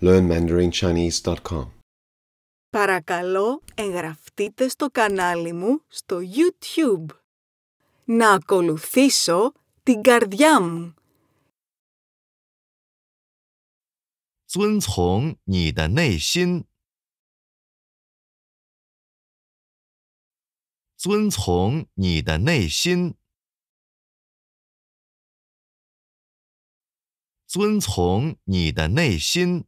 learnmandarinChinese.com Παρακαλώ εγγραφτείτε στο κανάλι μου στο YouTube. Να ακολουθήσω την καρδιά μου. 遵从你的内心，遵从你的内心，遵从你的内心。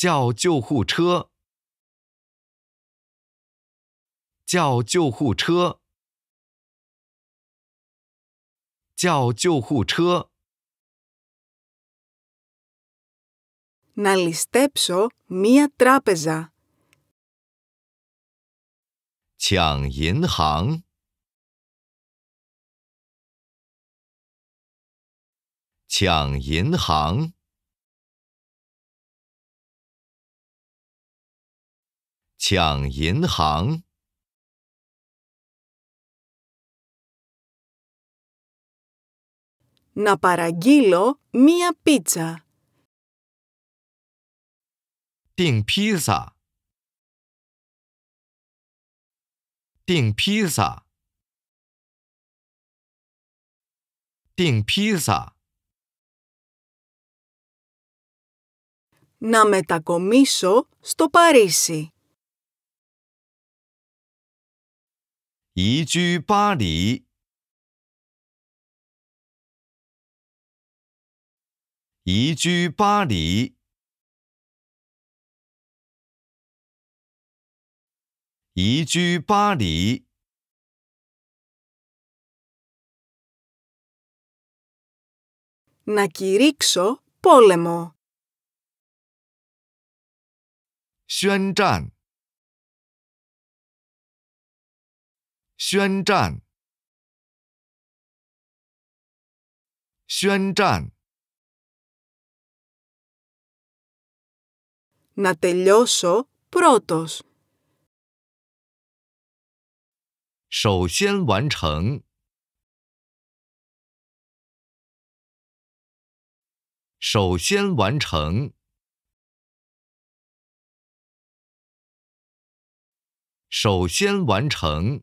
叫救护车！叫救护车！叫救护车！Να λυστέψω μια τράπεζα。抢银行！抢银行！Να παραγγείλω μία πίτσα. Την πίτσα. Την πίτσα. Την πίτσα. Να μετακομίσω στο Παρίσι. 移居巴黎，移居巴黎，移居巴黎。拿基里克索，polemo，宣战。宣战！宣战！Na t e l o s o p 首先完成。首先完成。首先完成。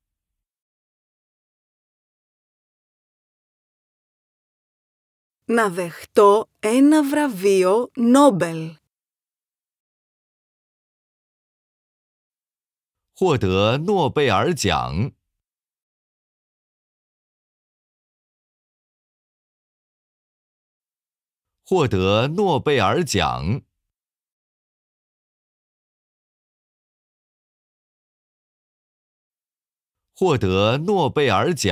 να δεχτώ ένα β ρ α β ε 获得诺贝尔奖。获得诺贝尔奖。获得诺贝尔奖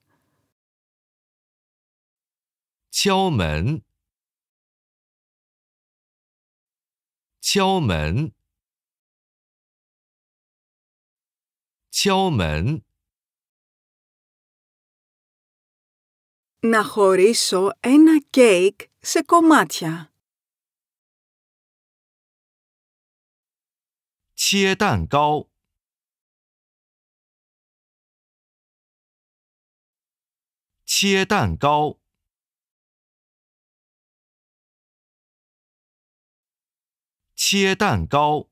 敲门，敲门，敲门。Να χωρίσω ένα κέικ σε κομμάτια。切蛋糕，切蛋糕。切蛋糕。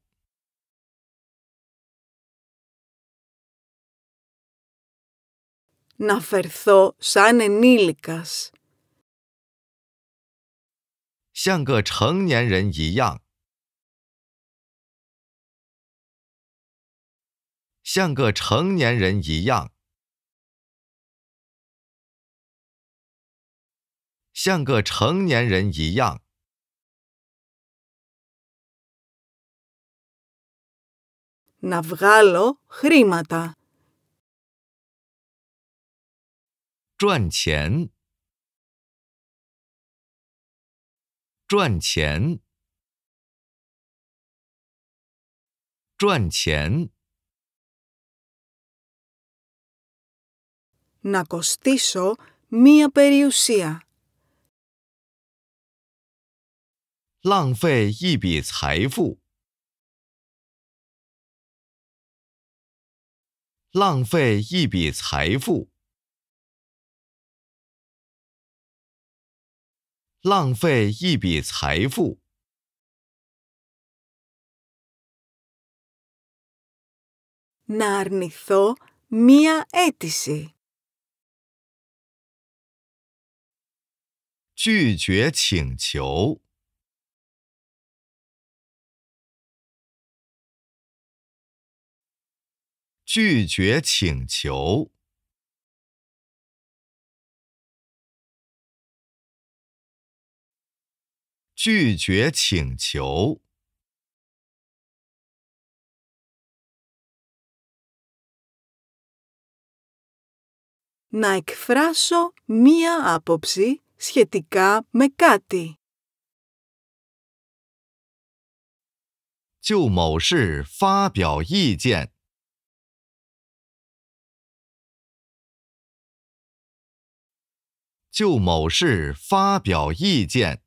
Naferzo sanenilkas，像个成年人一样。像个成年人一样。像个成年人一样。να βγάλω χρήματα. Τζουαντιαν. Τζουαντιαν. Τζουαντιαν. Να κοστίσω μία περιουσία. Λάγφε γύπη τσχαϊφού. 浪费一笔财富，浪费一笔财富。να αρνηθώ μια έτυχη，拒绝请求。拒绝请求，拒绝请求。να εκφράσω μια άποψη σχετικά με κάτι。就某事发表意见。就某事发表意见。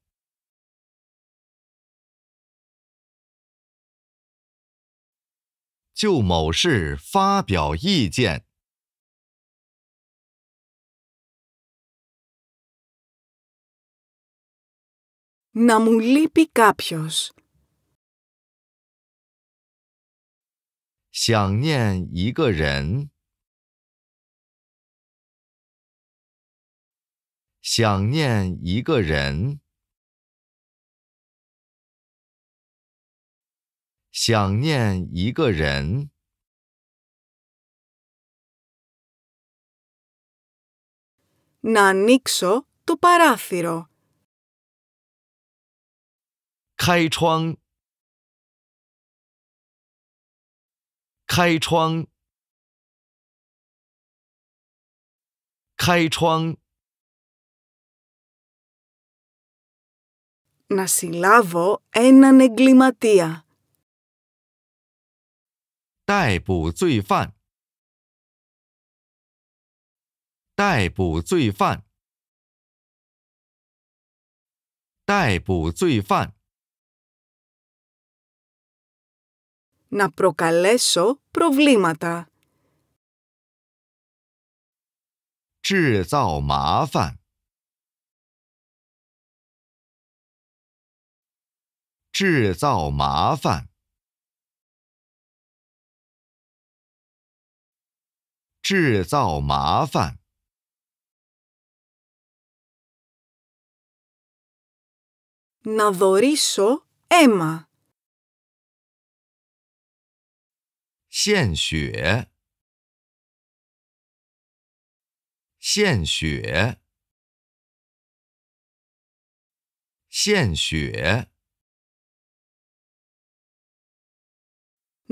就某事发表意见。Na muli pi kapioš. 想念一个人。想念一个人，想念一个人。Να ανοίξω το π 开窗，开窗，开窗。να συλλάβω έναν εγκληματία. Τάι που τσουι φαν. Τάι που φαν. Να προκαλέσω προβλήματα. Τζιζάω μαφαν. 制造麻烦，制造麻烦。纳多里索，Emma。献血，献血，献血。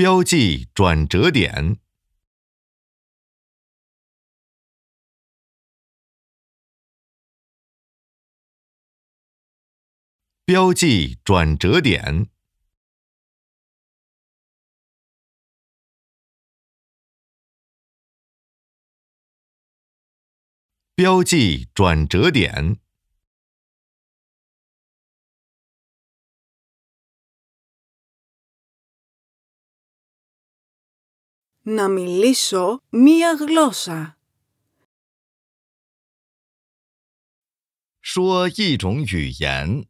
标记转折点。标记转折点。标记转折点。να μιλήσω μία γλώσσα. 说一种语言，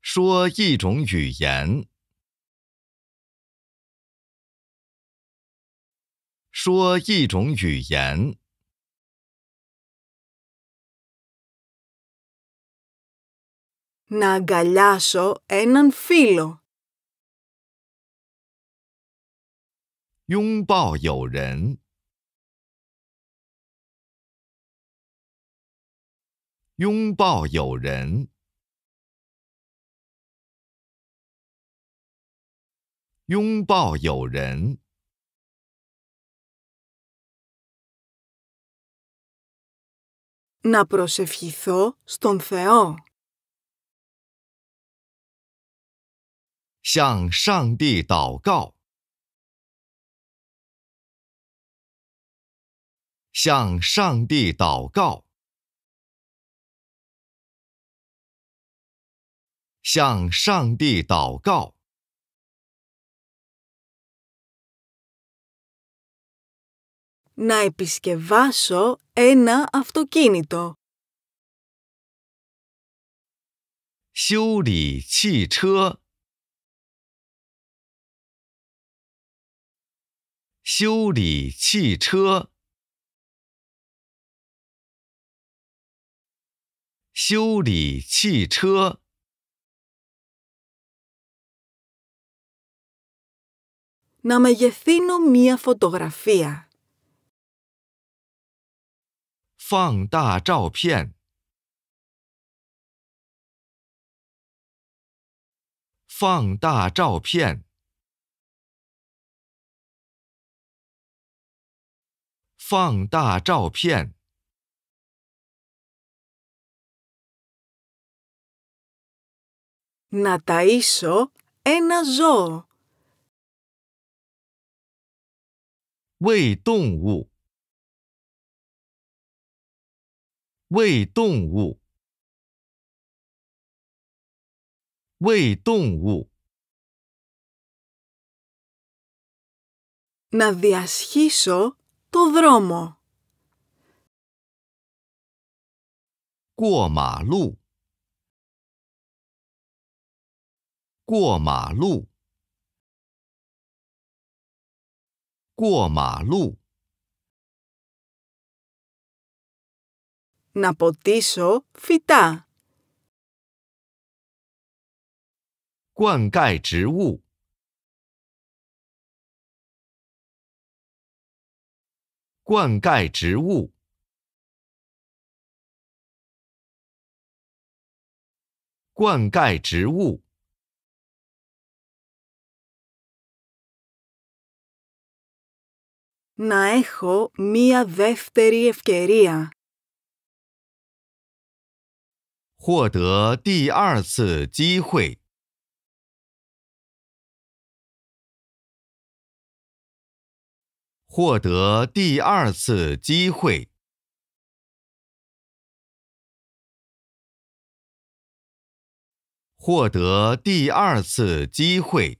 说一种语言，说一种语言。να αγκαλιάσω έναν φίλο. 拥抱友人，拥抱友人，拥抱友人。向上帝祷告。向上帝祷告，向上帝祷告。Να επισκευάσω ένα αυτοκίνητο。修理汽车，修理汽车。修理汽车。Na megáfino mía fotografia. 放大照片。放大照片。放大照片。να ταΐσω ένα ζώο. Βέι τόγου. Βέι Να διασχίσω το δρόμο. ΚΟΜΑΛΟΥ 过马路，过马路。拿 potíso φυτά，灌溉植物，灌溉植物，灌溉植物。Na eko mia dvesteri evkeria. 获得第二次机会。获得第二次机会。获得第二次机会。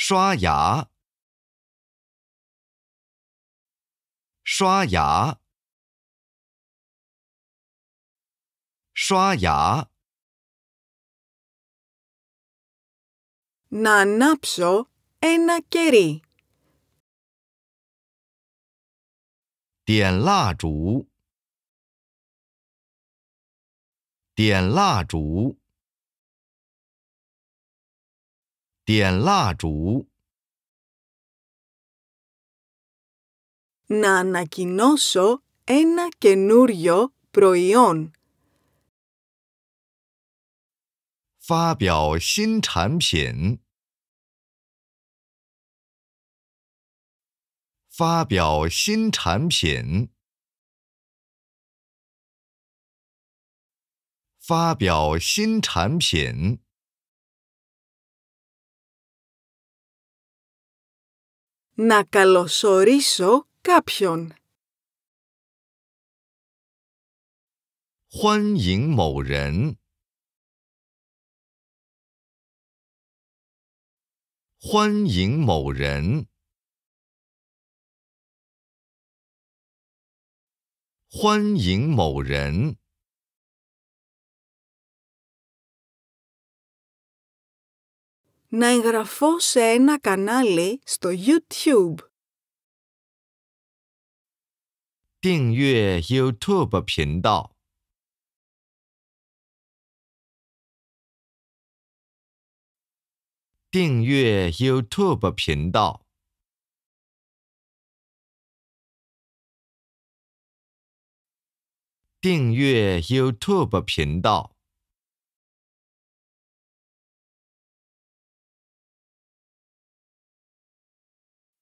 刷牙，刷牙，刷牙。拿拿上一个蜡烛，点蜡烛，点蜡烛。点蜡烛。Να ανακοινώσω ένα καινούριο προϊόν。发表新产品。发表新产品。发表新产品。Na kalosoriso caption. 欢迎某人，欢迎某人，欢迎某人。Naingrafose na kanale sto YouTube. 订阅 YouTube 频道。订阅 YouTube 频道。订阅 YouTube 频道。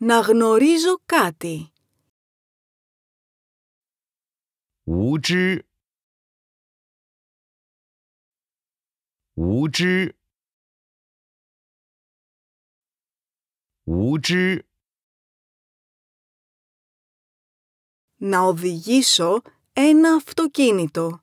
Να γνωρίζω κάτι. Να οδηγήσω ένα αυτοκίνητο.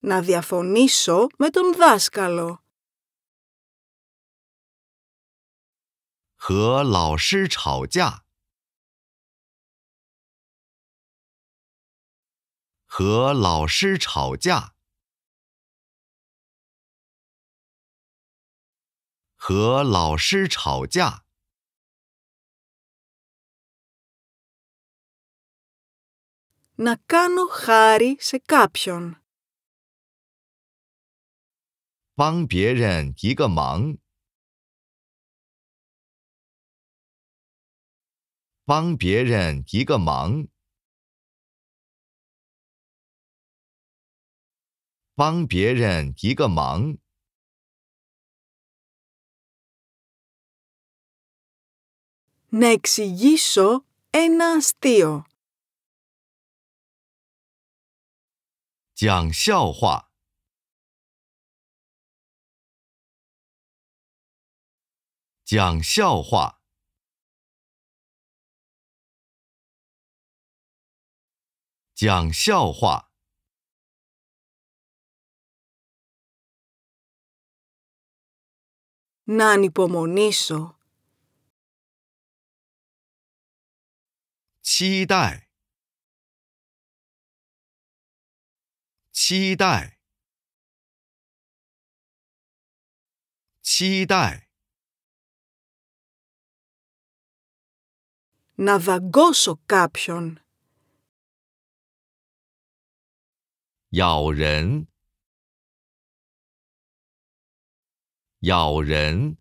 Να διαφωνήσω με τον δάσκαλο. Χω λαούσου τχάουτζιά. Χω λαούσου τχάουτζιά. Χω λαούσου τχάουτζιά. Να κάνω χάρη σε κάποιον. 帮别人一个忙，帮别人一个忙，帮别人一个忙。Να εξηγήσω ένα στίο，讲笑话。讲笑话，讲笑话。难以琢磨，期待，期待，期待。那糟糕，so caption，咬人，咬人，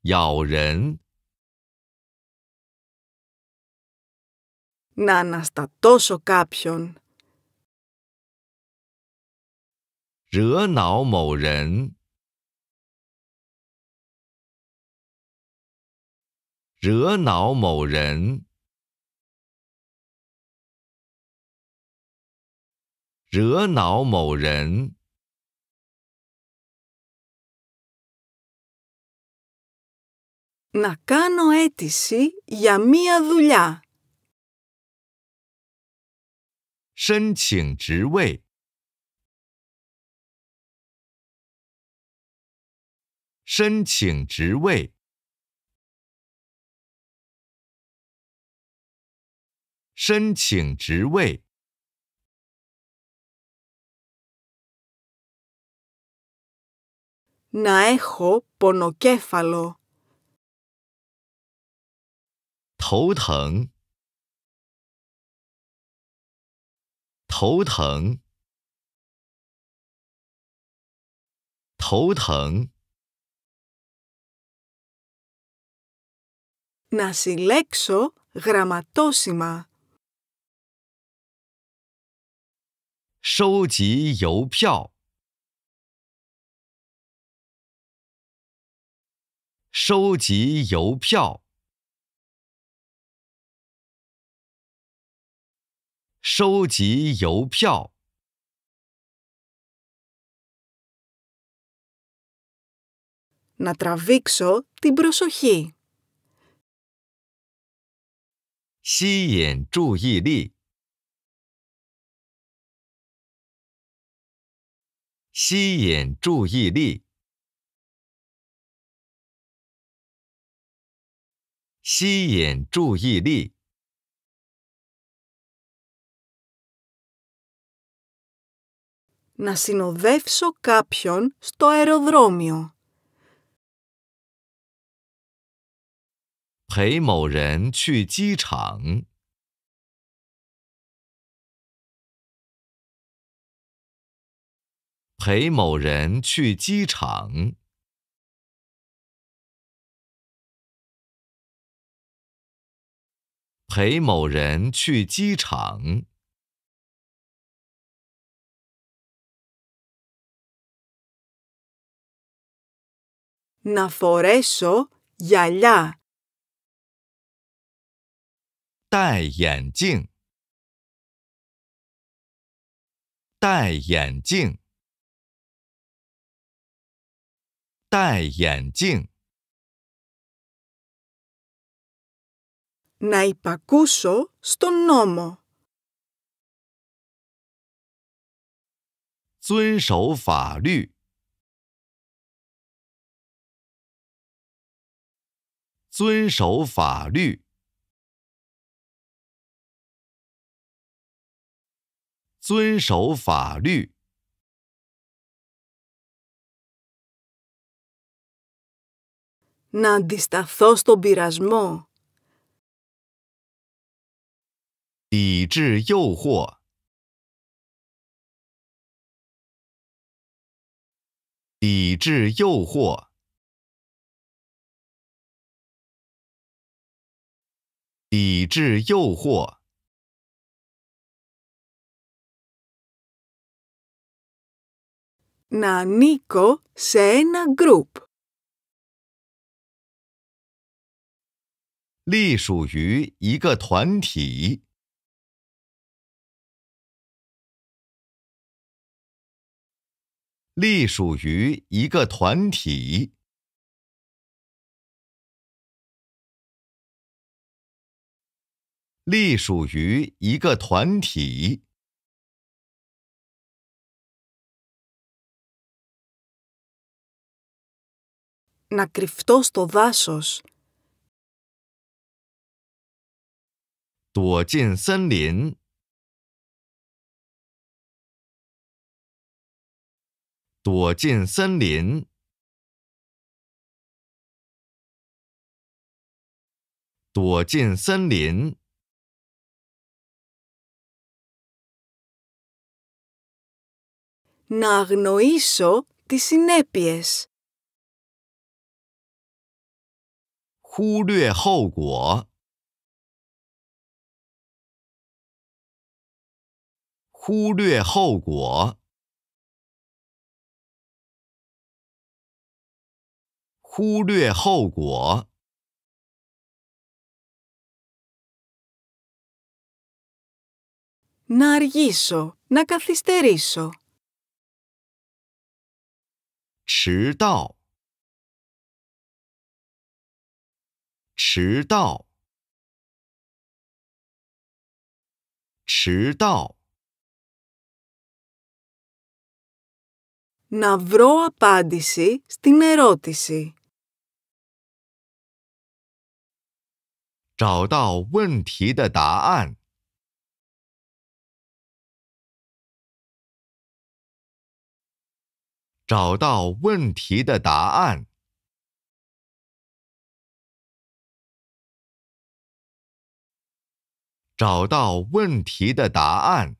咬人，那那，so 糟糕，caption，惹恼某人。惹恼某人，惹恼某人。Na κάνω έτυση για μια δουλειά。申请职位，申请职位。申请职位。奈何，不脑壳痛？头疼，头疼，头疼。那词，词，词。收集邮票，收集邮票，收集邮票，吸引注意力。吸引注意力，吸引注意力。Να συνοδεύσω κάποιον στο αεροδρόμιο. 陪某人去机场。陪某人去机场。陪某人去机场。Να φορέσω γυαλιά。戴眼镜。戴眼镜。戴眼镜。Naipakuso ston nomo. 遵守法律。遵守法律。遵守法律。να αντισταθώ στον πειρασμό. Να ανήκω σε ένα γκρουπ. 隶属于一个团体。隶属于一个团体。隶属于一个团体。躲进森林，躲进森林，躲进森林，不，忽略后果。忽略后果，忽略后果。纳尔基索，纳卡西特里索。迟到，迟到，迟到。να βρώ απάντηση στην ερώτηση。找到问题的答案。找到问题的答案。找到问题的答案。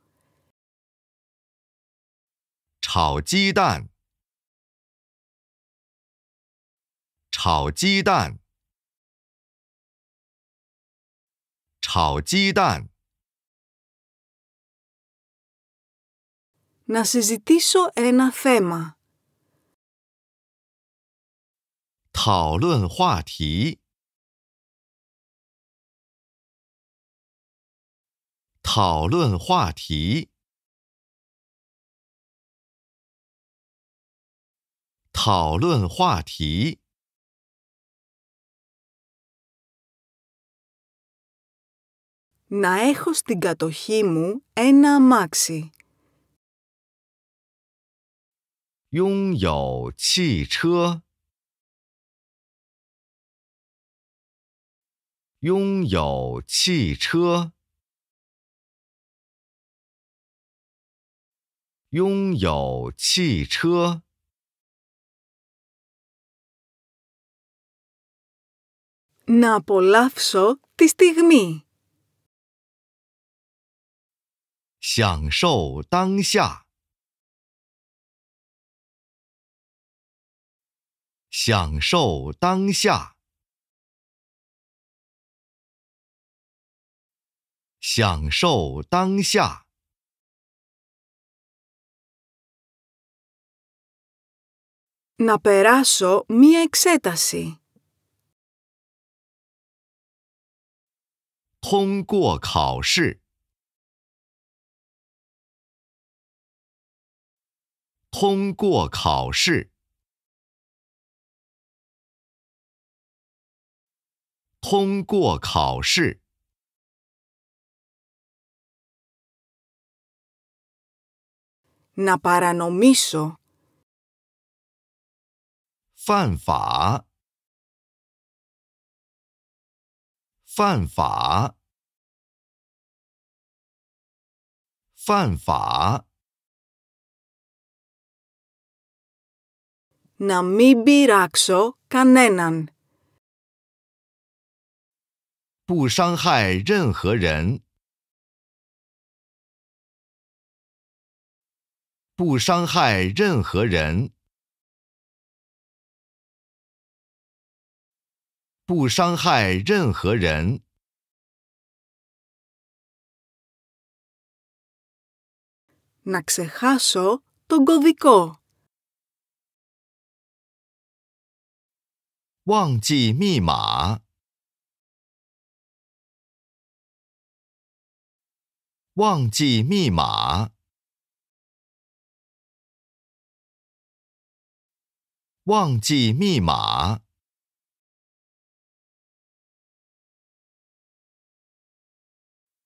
炒鸡蛋，炒鸡蛋，炒鸡蛋。那我再提一个话题。讨论话题，讨论话题。讨论话题。Na έχω την κατοχή μου ένα μάχι. 拥有汽车。拥有汽车。拥有汽车。Να απολαύσω τη στιγμή. Σιάν σο τάνσια. Σιάν σο τάνσια. Σιάν σο τάνσια. Να περάσω μία εξέταση. 通过考试，通过考试，通过考试。να παρανομίσω，犯法。犯法，犯法。Namibirakso kanenan。不伤害任何人，不伤害任何人。不伤害任何人。n a k e j a s o to gudiko。忘记密码。忘记密码。忘记密码。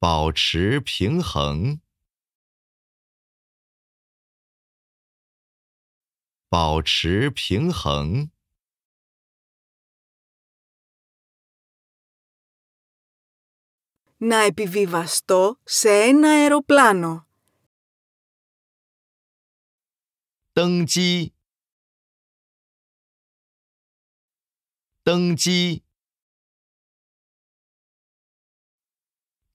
保持平衡，保持平衡。Na epivivasto se ena aeroplano。登机，登机。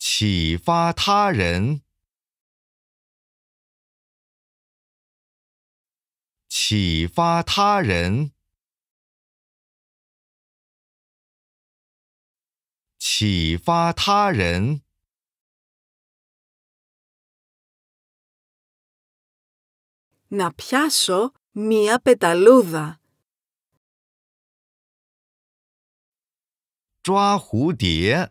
启发他人，启发他人，启发他人。Na piáso mía petalúda，抓蝴蝶。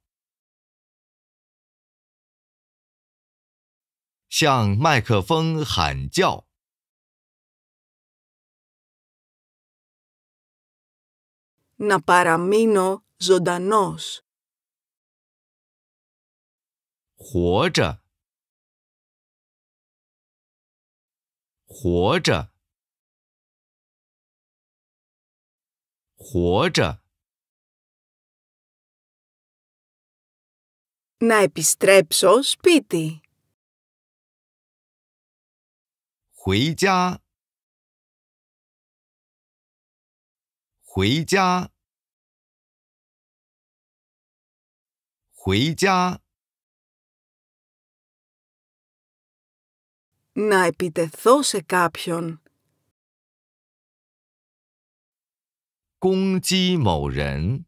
向麦克风喊叫。Να παραμείνω ζωντανός。活着。活着。活着。Να επιστρέψω σπίτι。回家，回家，回家。那 επιτεθόσε κάποιον，攻击某人，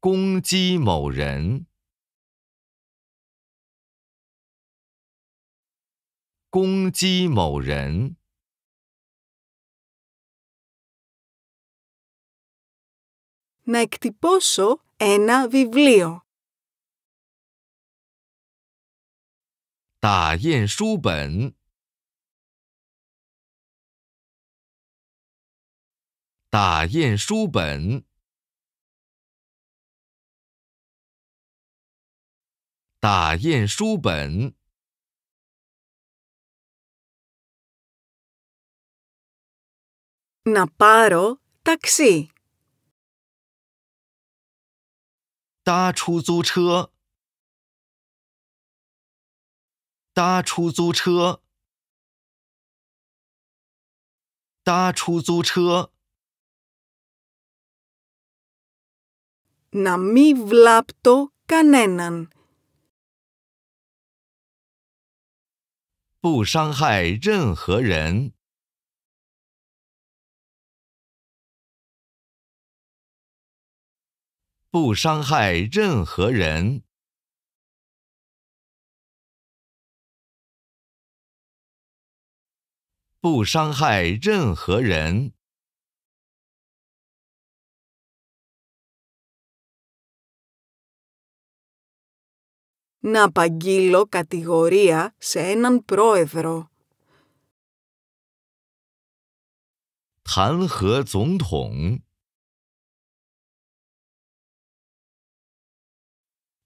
攻击某人。攻击某人。买几本书。打印书本。打印书本。打印书本。拿 паро такси。搭出租车。搭出租车。搭出租车。不伤害任何人。不伤害任何人，不伤害任何人。谈 a 劾总统。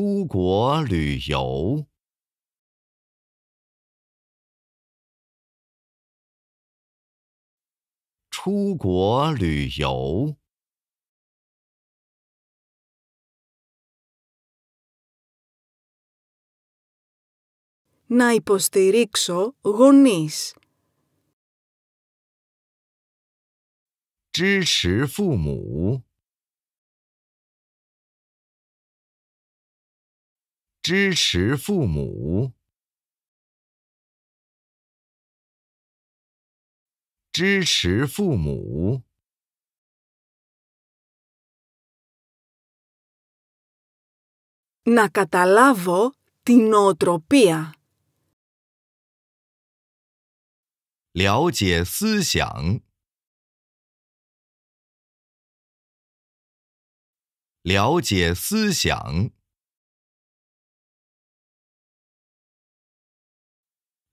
出国旅游，出国旅游。那我支持你，支持父母。支持父母，支持父母。Na καταλάβω την ουτροπία。了解思想，了解思想。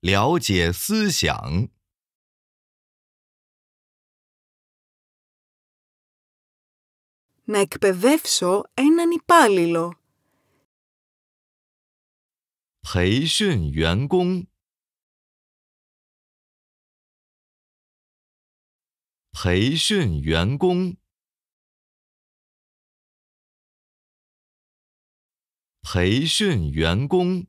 了解思想。Με καθυστέρησα έναν υπάλληλο。培训员工。培训员工。培训员工。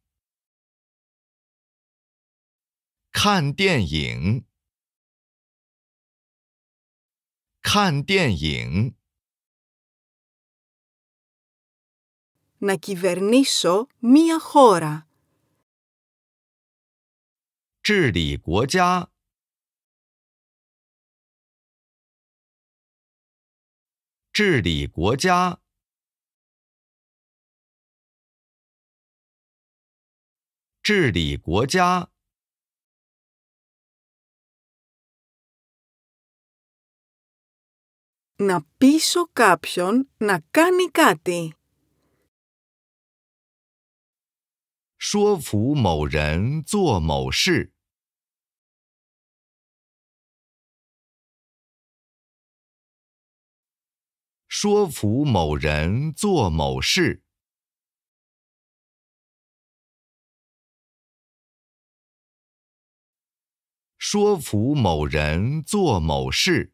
看电影，看电影。ナキバーニショミアホア。治理国家，治理国家，治理国家。拿 Piso Caption，拿 Canicati。说服某人做某事，说服某人做某事，说服某人做某事。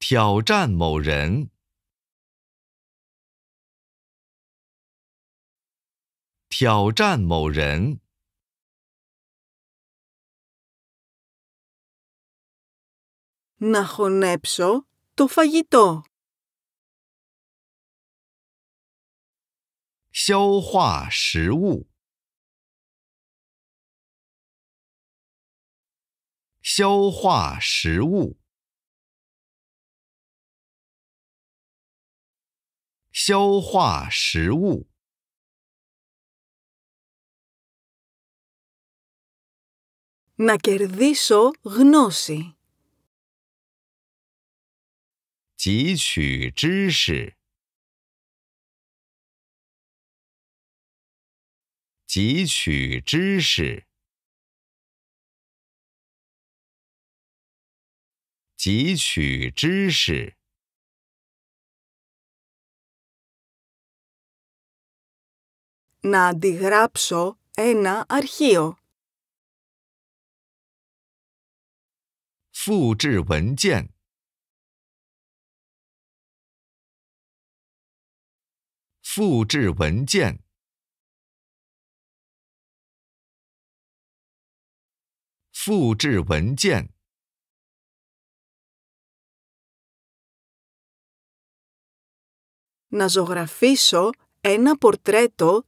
挑战某人，挑战某人。Να χονέψω το φαγητό。消化食物，消化食物。消化食物。να κερδίσω γνώση，汲取知识。汲取知识。汲取知识。να αντιγράψω ένα αρχείο. Να ζωγραφίσω ένα πορτρέτο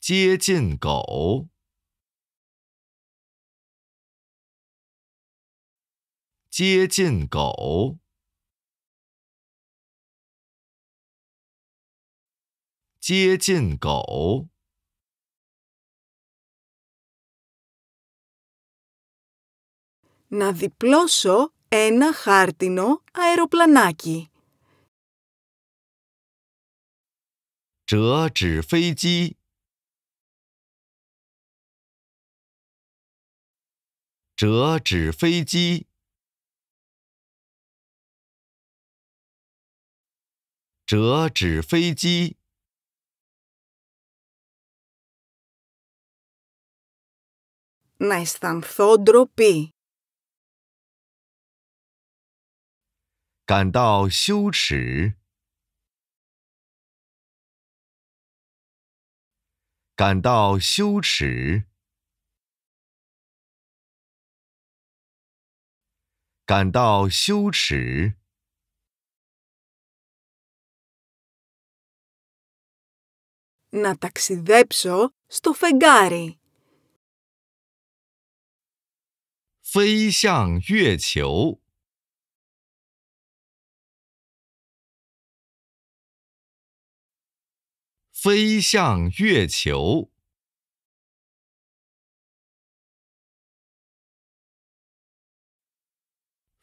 接近狗，接近狗，接近狗。拿双层一个纸飞机。折纸飞机。折纸飞机，折纸飞机，那斯坦·德罗皮感到羞耻，感到羞耻。Να ταξιδέψω στο φεγγάρι. 飞向月球。飞向月球。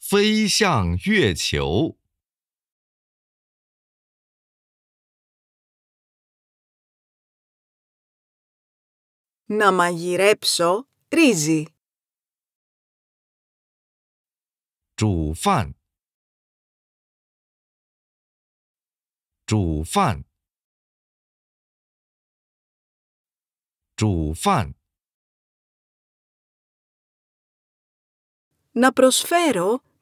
飞向月球。Να μαγειρέψω ΦΑΝ. να προσφέρω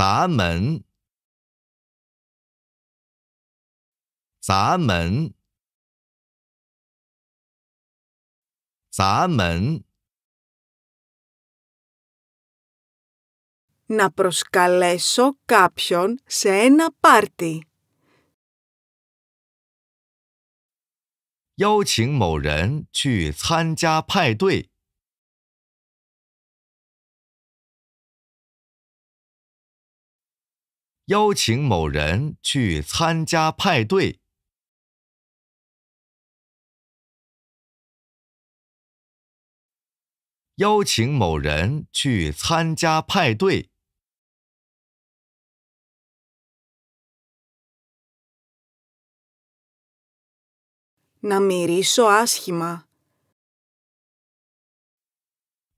砸门，砸门，砸门！邀请某人去参加派对。邀请某人去参加派对。邀请某人去参加派对。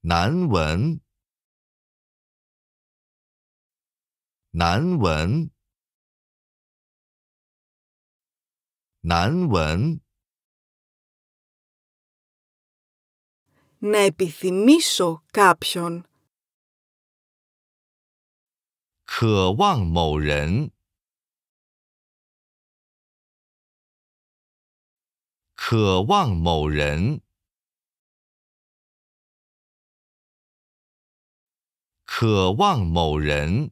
难闻。难闻，难闻。Ne epithymiso caption，渴望某人，渴望某人，渴望某人。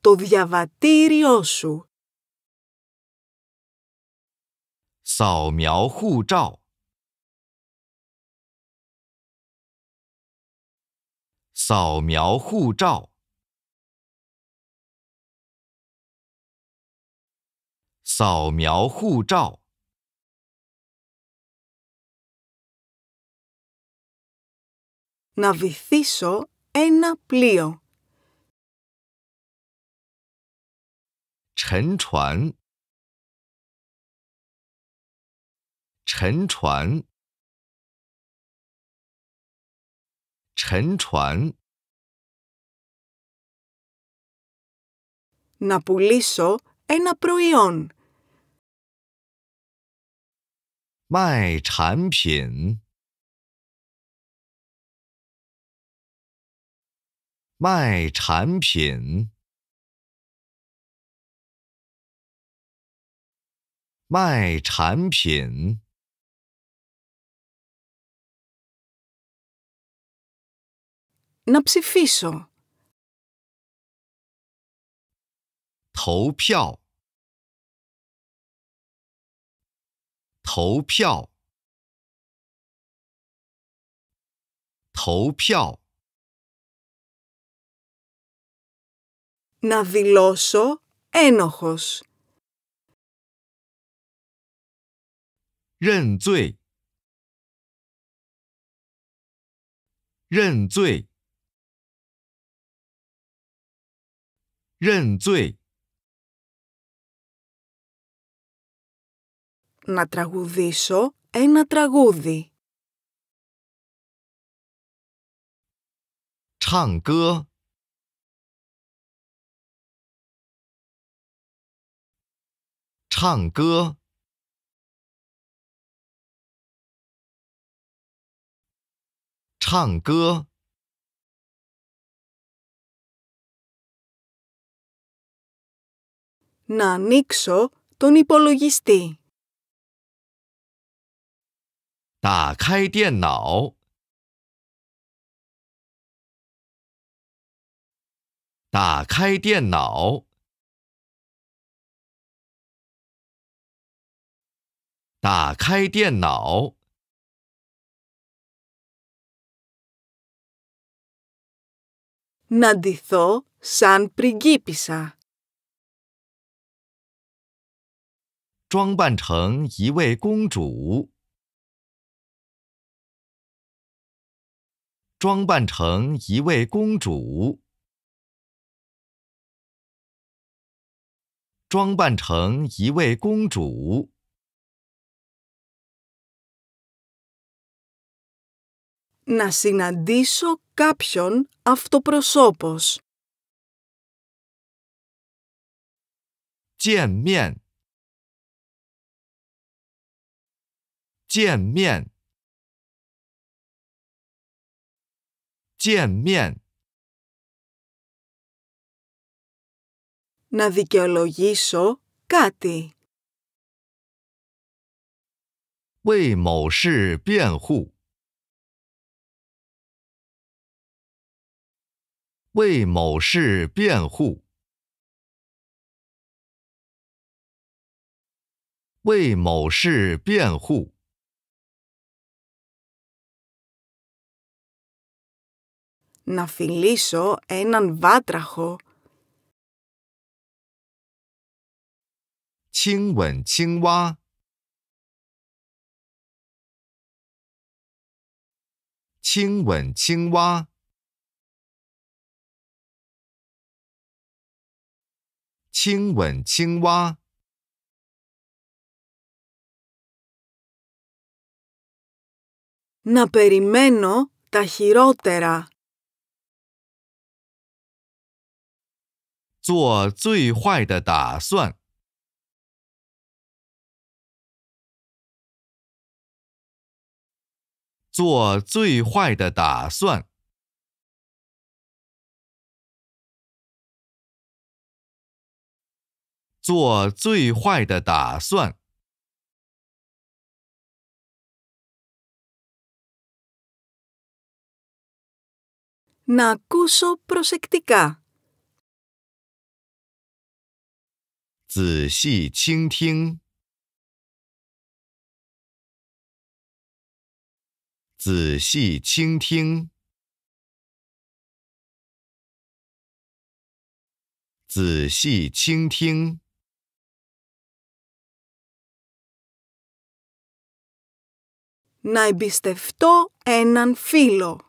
το διαβατήριό σου. Σαο μιαο χου τζάο. Σαο μιαο χου τζάο. Σαο Να βυθίσω ένα πλοίο. 沉船，沉船，沉船。拿 pulliso，一个 pron。卖产品，卖产品。卖产品。Να ψηφίσω. ΝΑ δηλώσω ένοχος. 认罪，认罪，认罪。唱歌，唱歌。唱歌。Να εικόσω τον υπολογιστή。打开电脑。打开电脑。打开电脑。να διθώ σαν πριγύπισα，装扮成一位公主，装扮成一位公主，装扮成一位公主。να συναντήσω κάποιον αυτοπροσώπος. Να δικαιολογήσω κάτι. 为某事辩护。为某事辩护。为某事辩护。那菲利索，一个瓦特霍。亲吻青蛙。亲吻青蛙。亲吻青蛙。Να περιμένω τα χειρότερα。做最坏的打算。做最坏的打算。做最坏的打算。Νακουσω π ρ ο σ ε κ τ ι κ 仔细倾听。仔细倾听。仔细倾听。να εμπιστευτώ έναν φίλο.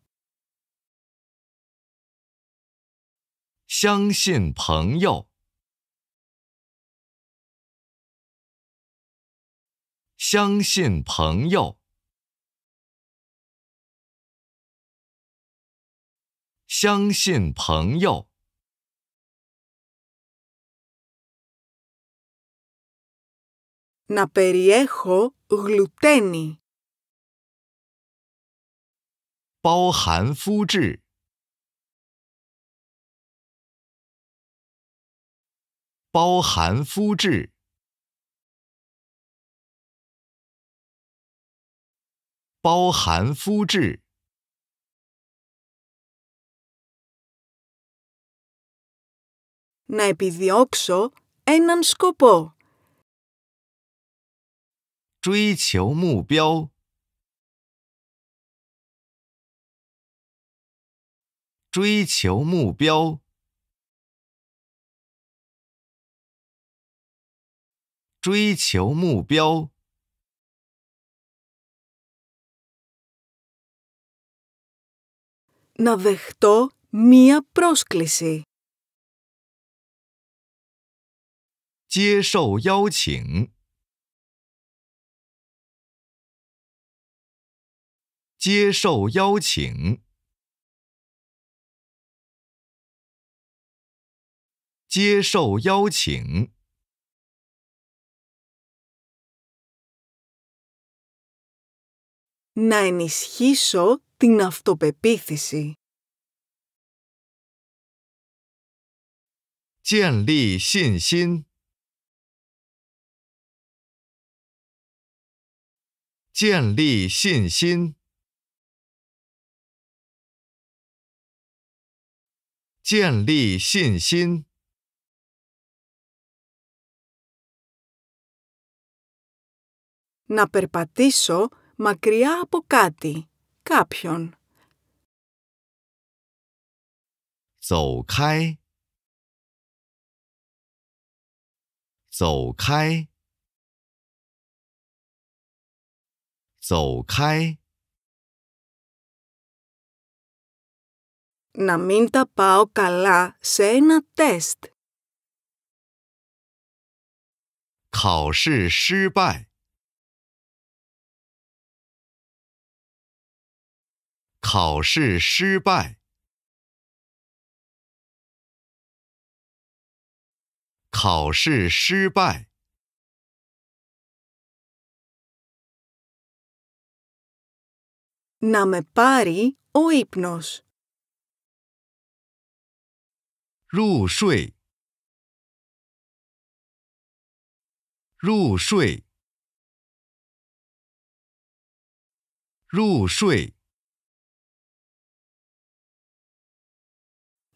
Να περιέχω γλουτένι. 包含肤质，包含肤质，包含肤质。那 epidioxy 有哪个目的？追求目标。追求目标，追求目标。接受邀请。接受邀请。接受邀请。接受邀请，奈尼西希奥，听自迫逼逼西。建立信心，建立信心，建立信心。να περπατήσω μακριά από κάτι, κάποιον. Να μην τα πάω καλά σε ένα τεστ. σύμπαν. 考试失败。考试失败。Na me pari o hipnos。入睡。入睡。入睡。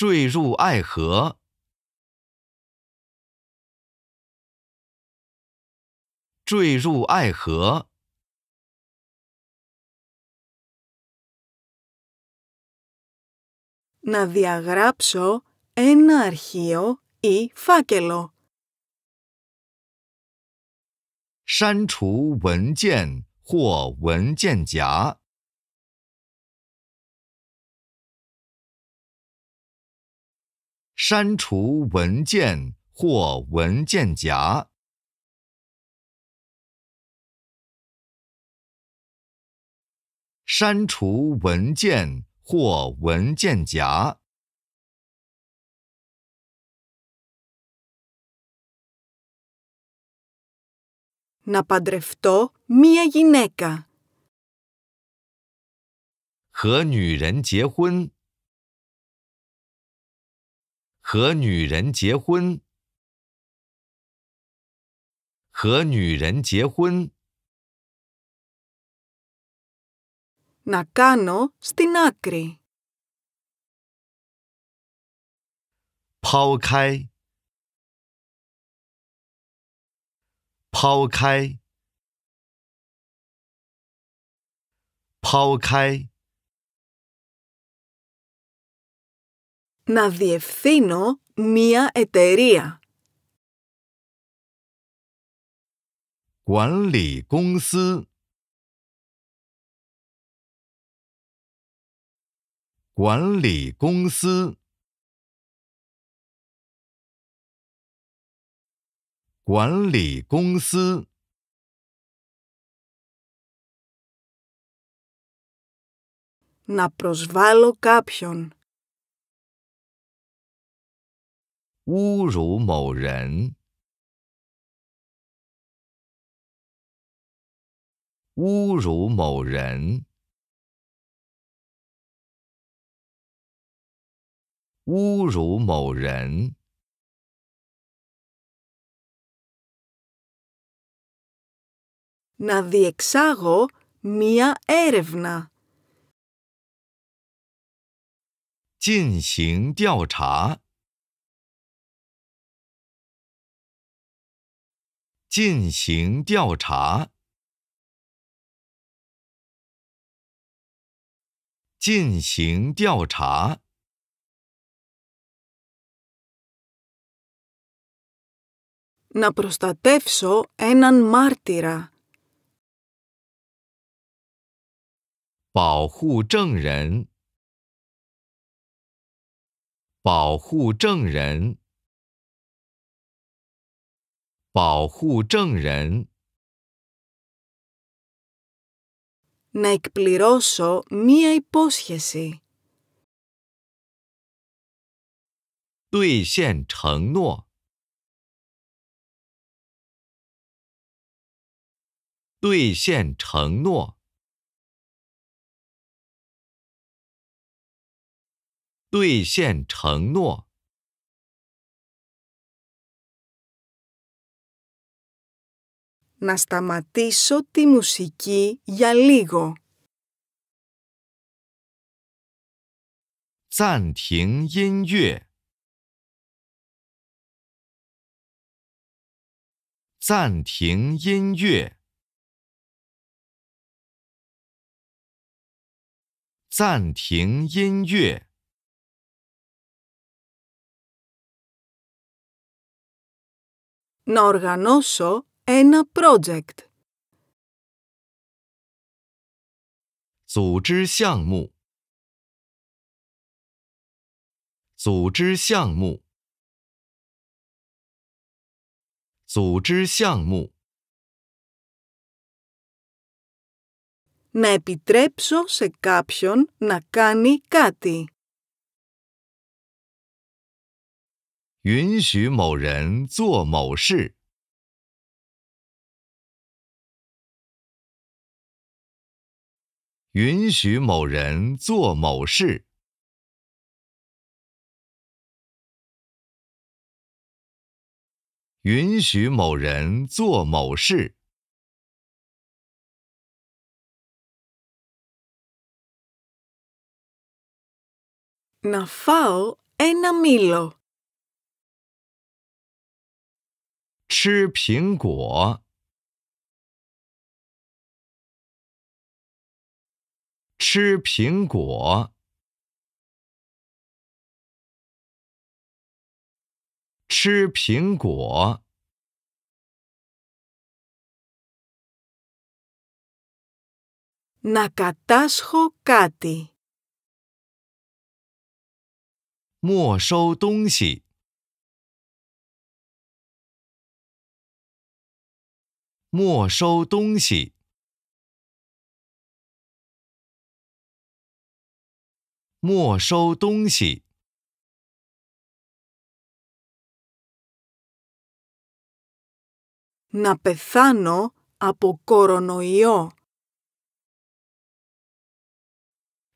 坠入爱河，坠入爱河。删除文件或文件夹。删除文件或文件夹。删除文件或文件夹。那怕戴夫托，米娅·吉内卡。和女人结婚。和女人结婚，和女人结婚。Na kano stin akre. 抛开，抛开，抛开。να διευθύνω μία εταιρεία. 管理公司，管理公司，管理公司。να προσβάλλω κάποιον. 侮辱某人，侮辱某人，侮辱某人。να διεξάγω μια έρευνα，进行调查。进行调查，进行调查，保护证人，保护证人，保护证人。保护证人，奈克皮罗斯 o，，，，，，，，，，，，，，，，，，，，，，，，，，，，，，，，，，，，，，，，，，，，，，，，，，，，，，，，，，，，，，，，，，，，，，，，，，，，，，，，，，，，，，，，，，，，，，，，，，，，，，，，，，，，，，，，，，，，，，，，，，，，，，，，，，，，，，，，，，，，，，，，，，，，，，，，，，，，，，，，，，，，，，，，，，，，，，，，，，，，，，，，，，，，，，，，，，，，，，，，，，，，，，，，，，，，，，，，，，，，，，，，，，，，，，，，，，，，，，，，，，，，να σταματήσω τη μουσική για λίγο. Ζάντινγκ γινγκιέ. Ζάντινγκ γινγκιέ. Ζάντινγκ Να οργανώσω ένα project. Να επιτρέψω σε κάποιον να κάνει κάτι. 允许某人做某事。允许某人做某事。允许某人做某事。Nafao ena Milo。吃苹果。吃苹果，吃苹果。那拿走卡西，没收东西，没收东西。没收东西。Να πεθάνω από κορονοϊό。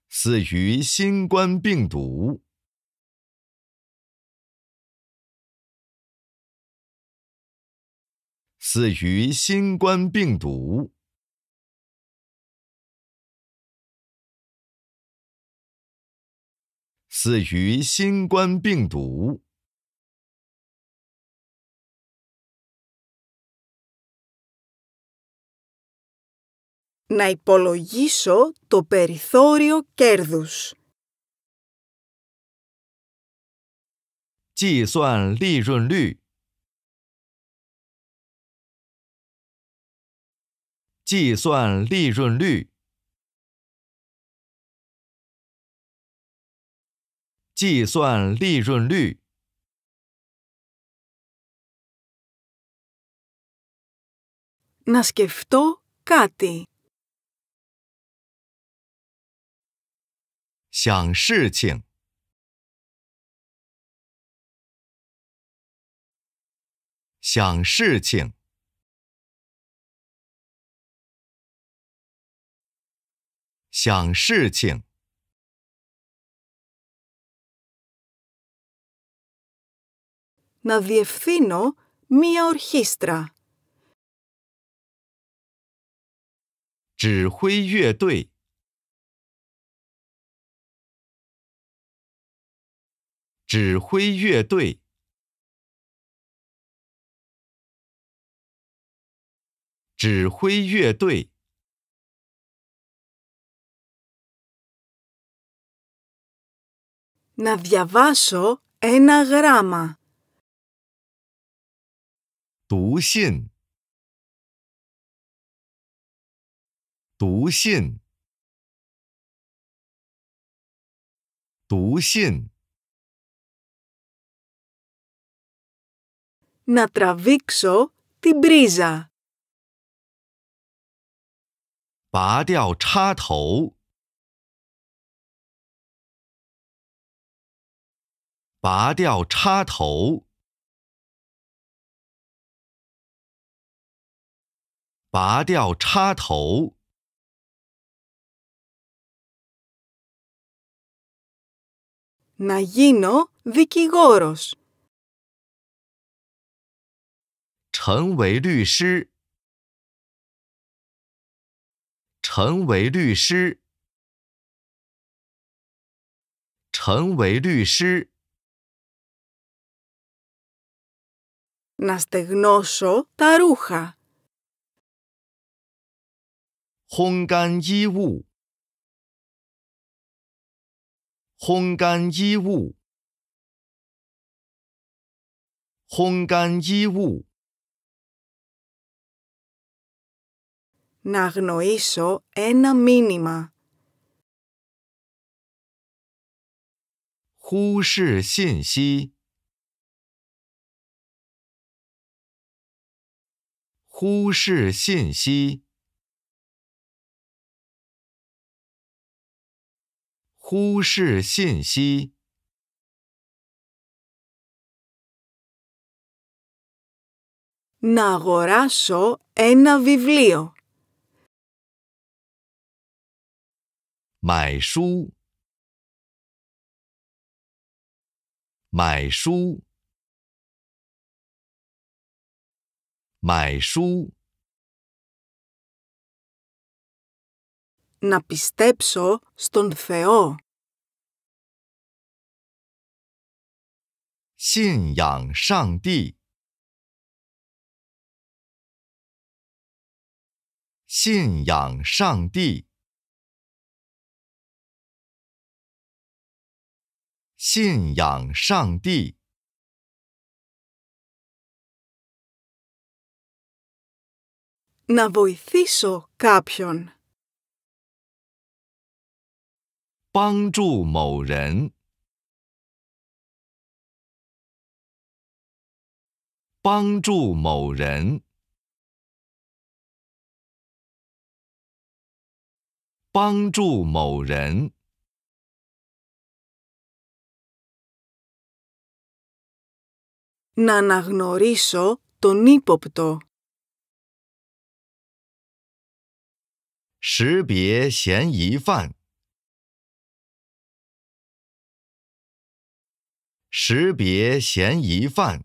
死于新冠病毒。死于新冠病毒。死于新冠病毒。计算利润率。计算利润率。计算利润率。那斯给夫托卡蒂。想事情。想事情。想事情。να διευθύνω μία ορχήστρα. να διαβάσω ένα γράμμα. 读信，读信，读信。拔掉插头，拔掉插头。拔掉插头。Να γίνω δικηγόρος。成为律师。成为律师。成为律师。Να στεγνώσω τα ρούχα。烘干衣物，烘干衣物，烘干衣物。нагноешо ена мина，忽视信息，忽视信息。Να αγοράσω ένα βιβλίο. Μαϊ Μαϊ Μαϊ σού. σού. σού. Να πιστέψω στον Θεό. 信仰上帝，信仰上帝，信仰上帝。να βοηθήσω κάποιον，帮助某人。帮助某人，帮助某人。Να αναγνωρίσω τον ήποπτο。识别嫌疑犯，识别嫌疑犯。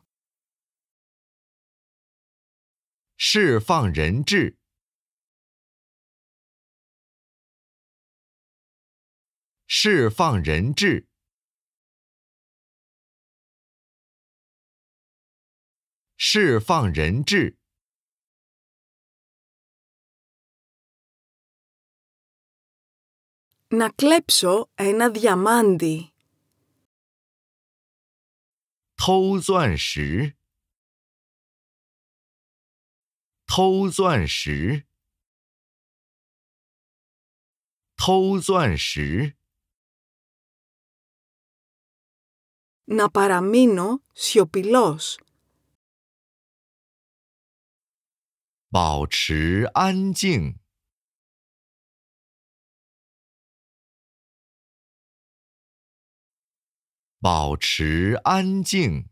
释放人质！释放人质！释放人质！拿 klepsy 一个 diamondi。偷钻石。偷钻石，偷钻石。Na paramino sio pilos，保持安静，保持安静。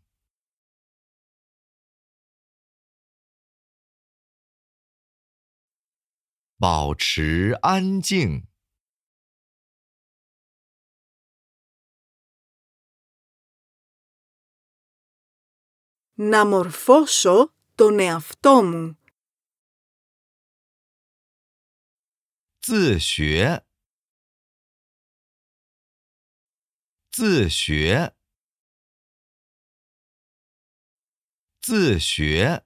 保持安静。Να μορφώσω το νεαυτό μου。自学，自学，自学。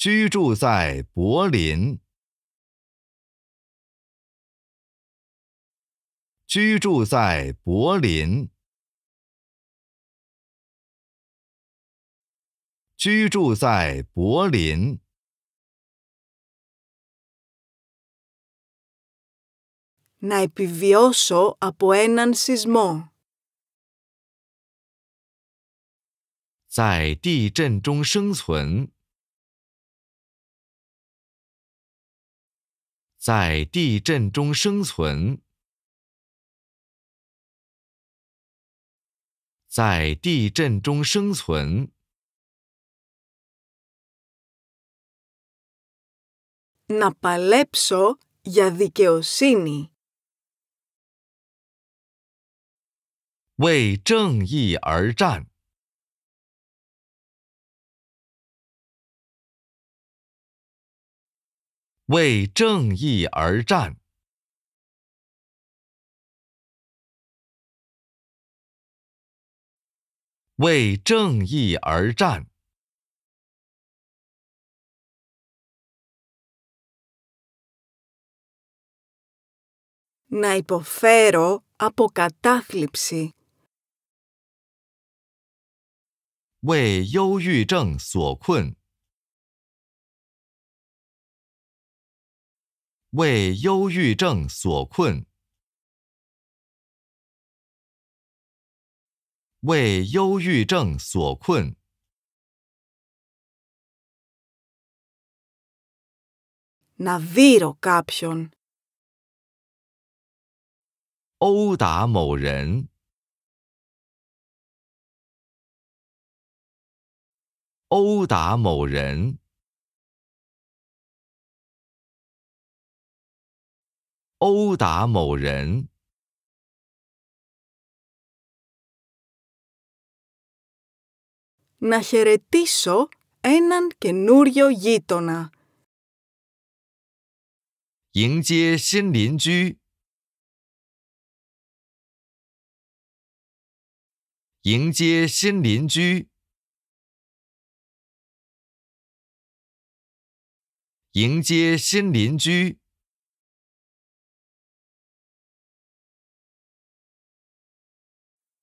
居住在柏林。居住在柏林。居住在柏林。να επιβιώσω από έναν σεισμό，在地震中生存。在地震中生存，在地震中生存。Να παλέψω για δικαιοσύνη，为正义而战。为正义而战，为正义而战。Να υποφέρω από κατάθλιψη。为忧郁症所困。为忧郁症所困。为忧郁症所困。Náviero c a p i o n 殴打某人。殴打某人。殴打某人。我接待了新邻居。迎接新邻居。迎接新邻居。迎接新邻居。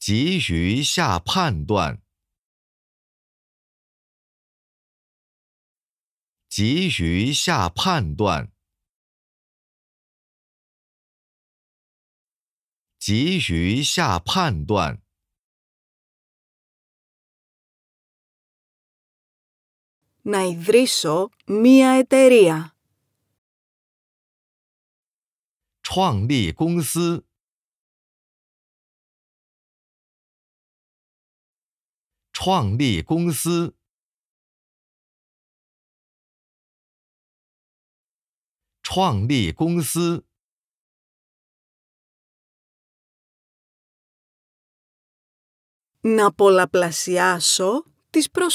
急于下判断，急于下判断，急于下判断。Να ιδρύσω μια εταιρία，创立公司。创立公司，创立公司，拿多加、多加、多加、多加、多加、多加、多加、多加、多加、多加、多加、多加、多加、加、加、多加、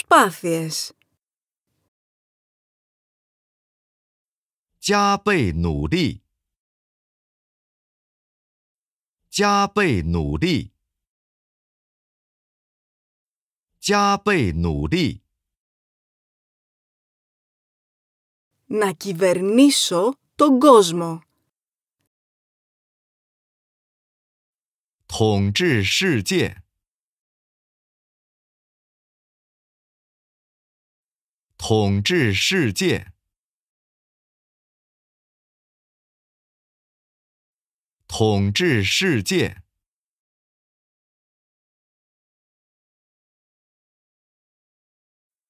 多加、多加倍努力，统治世界，统治世界，统治世界。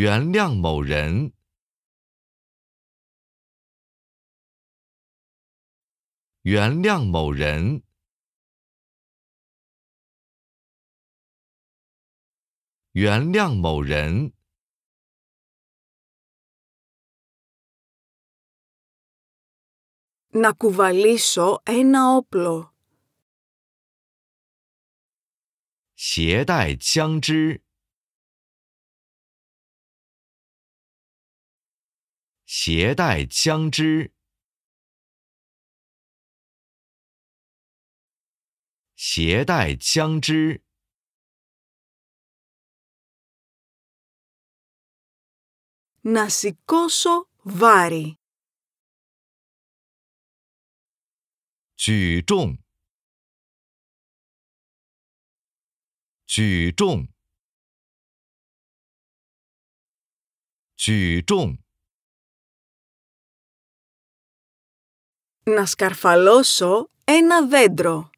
原谅某人，原谅某人，原谅某人。Να κουβαλήσω ένα όπλο。携带枪支。携带枪支，携带枪支，naskoso vary，举重，举重，举重。Να σκαρφαλώσω ένα δέντρο.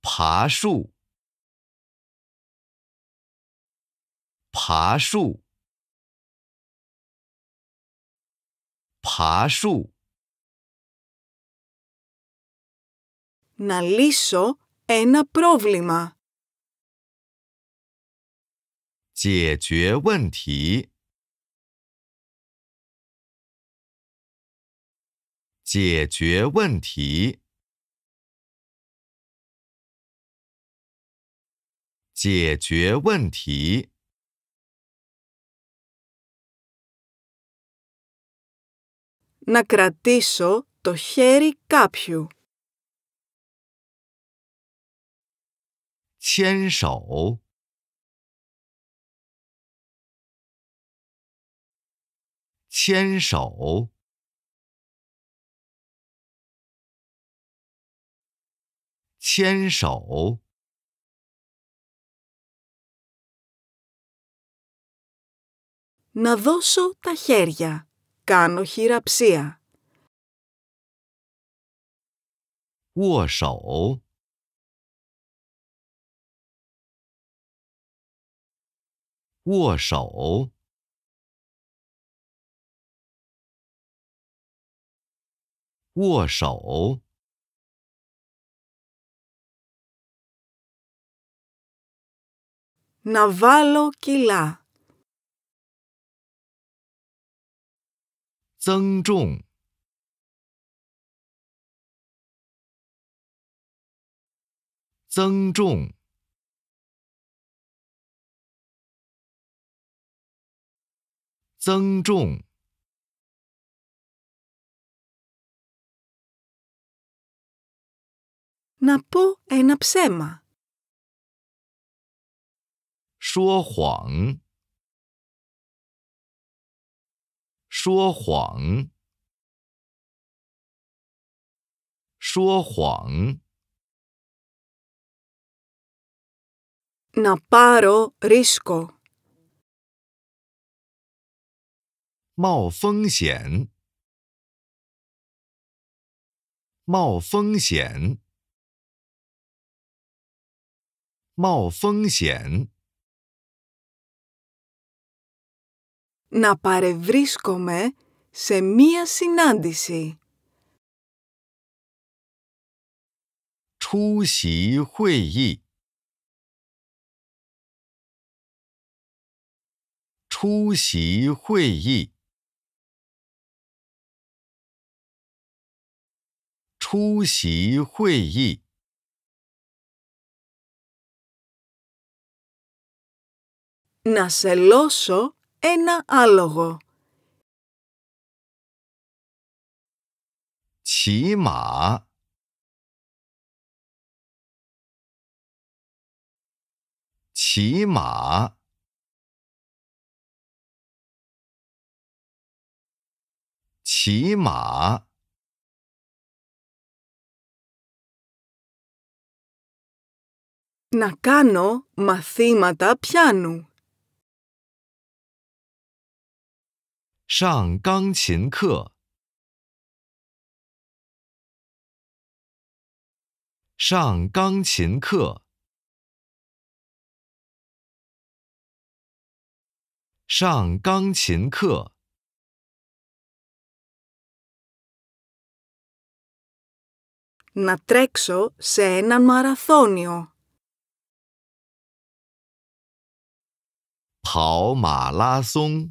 Πάσου. Πάσου. Πάσου. Να λύσω ένα πρόβλημα. Τζιέτζουε 问题.解决问题，解决问题。拿住手，手。牵手，牵手。Να δώσω τα χέρια. Κάνω χειραψία. Να βάλω κοιλά. Z'ντζούν. Z'ντζούν. Z'ντζούν. Να πω ένα ψέμα. 说谎，说谎，说谎。Напаро ризко，冒风险，冒风险，冒风险。να παρευρίσκομαι σε μία συνάντηση. 出席会议，出席会议，出席会议。να σελώσω ένα άλογο. Τσίμα. Τσίμα. Να κάνω μαθήματα πιάνου. 上钢琴课，上钢琴课，上钢琴课。Να τρέξω σε ένα μαραθώνιο，跑马拉松。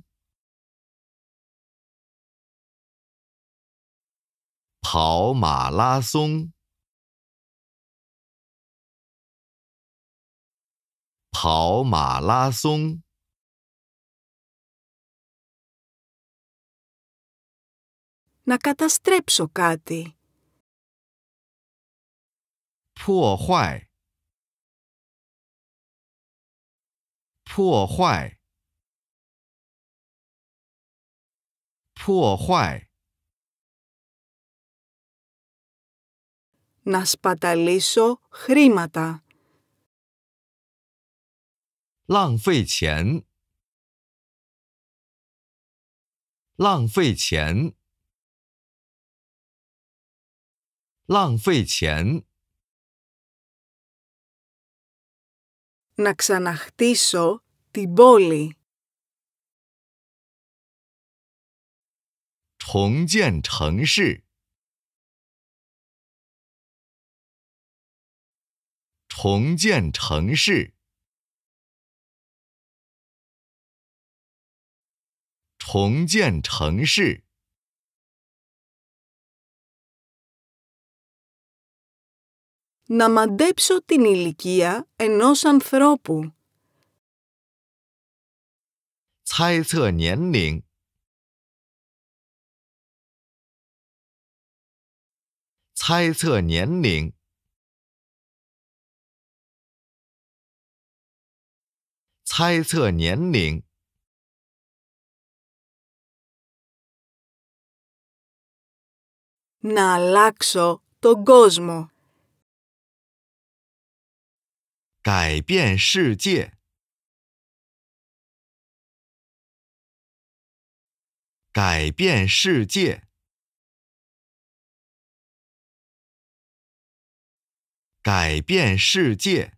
跑马拉松，跑马拉松。我破坏，破坏，破坏。Να σπαταλίσω χρήματα. Λα φτιχέν. Λα φτιχέν. Να ξαναχτίσω την πόλη. Τον ξέχνουνε. 重建城市，重建城市。Να μαντέψω την ηλικία ενός ανθρώπου。猜测年龄，猜测年龄。猜测年龄。ναλάξω το κόσμο，改变世界。改变世界。改变世界。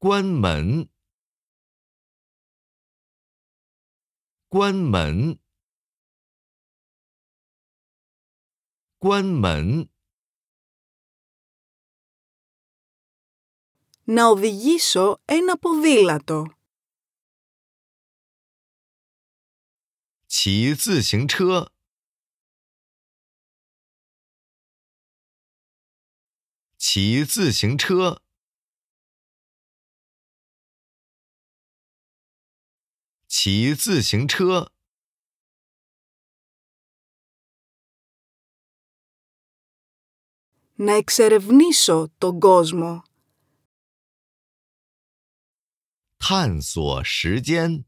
关门，关门，关门。要背书，一个 podiglato。骑自行车，骑自行车。骑自行车。Να εξερευνήσω τον κόσμο。探索时间。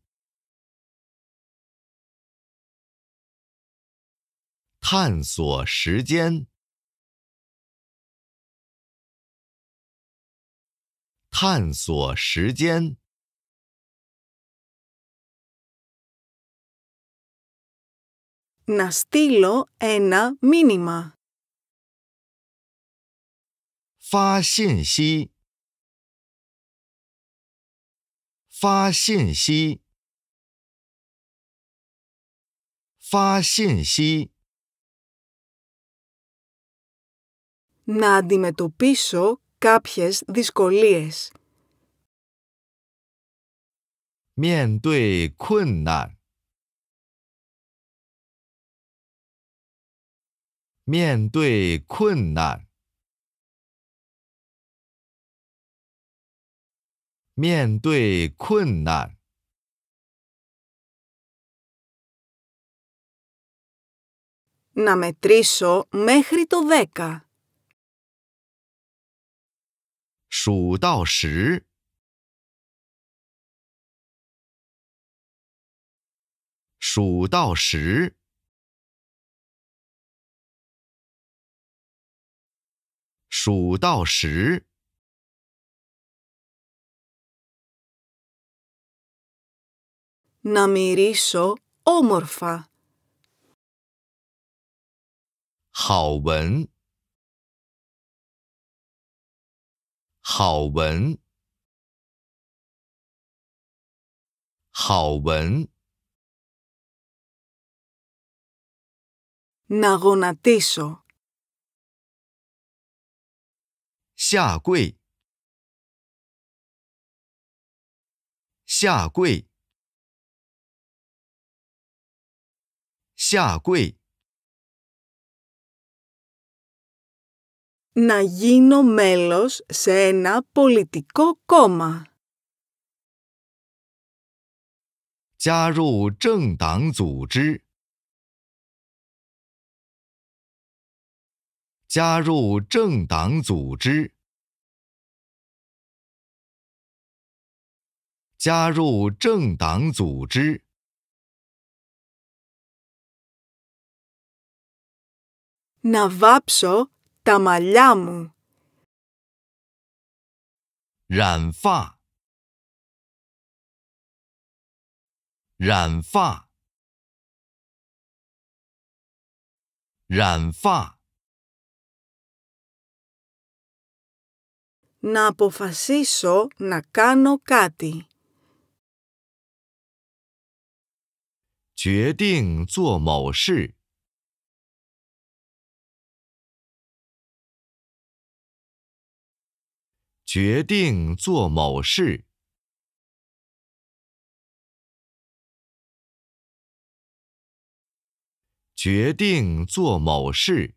探索时间。探索时间。να στείλω ένα μήνυμα. Να αντιμετωπίσω κάποιες δυσκολίες. 面对困难。面对困难，面对困难。数到十，数到十。数到十。Να μυρίσω ομορφά，好闻，好闻，好闻。Να γονατίσω。Να γίνω μέλος σε ένα πολιτικό κόμμα. 加入政党组织。加入政党组织。να βάψω τα μ α 染发。染发。染发。拿我决定做某事。决定做某事。决定做某事。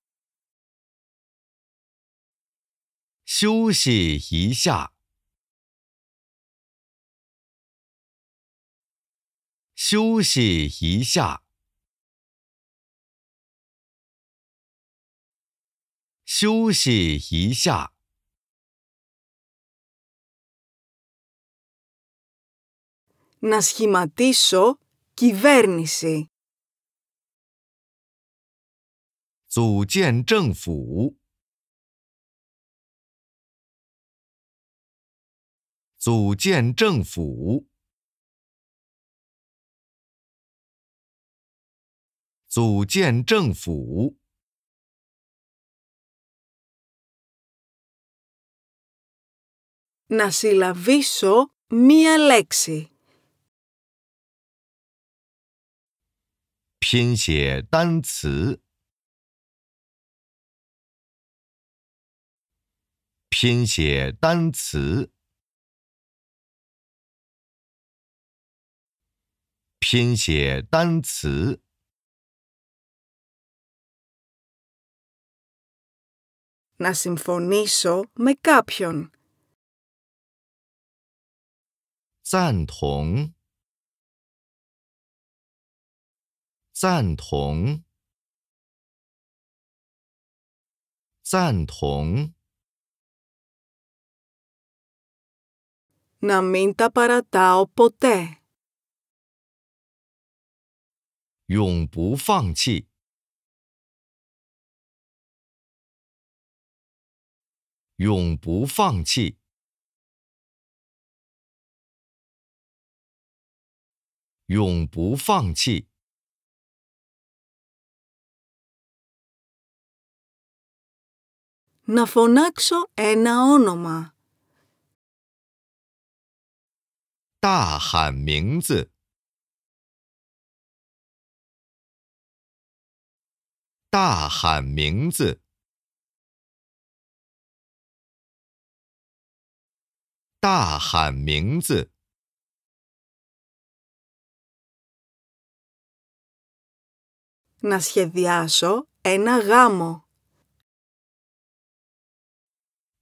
休息一下。休息一下。休息一下。纳什马蒂索·基韦尼斯。组建政府。组建政府，组建政府。拿起來比索，一个词。拼写单词，拼写单词。拼写单词。Να συμφωνήσω με κάποιον。赞同。赞同。赞同。Να μην τα παρατάω ποτέ。永不放弃，永不放弃，永不放弃。那我喊一个名字，大喊名字。大喊名字！大喊名字！我设计一个婚礼。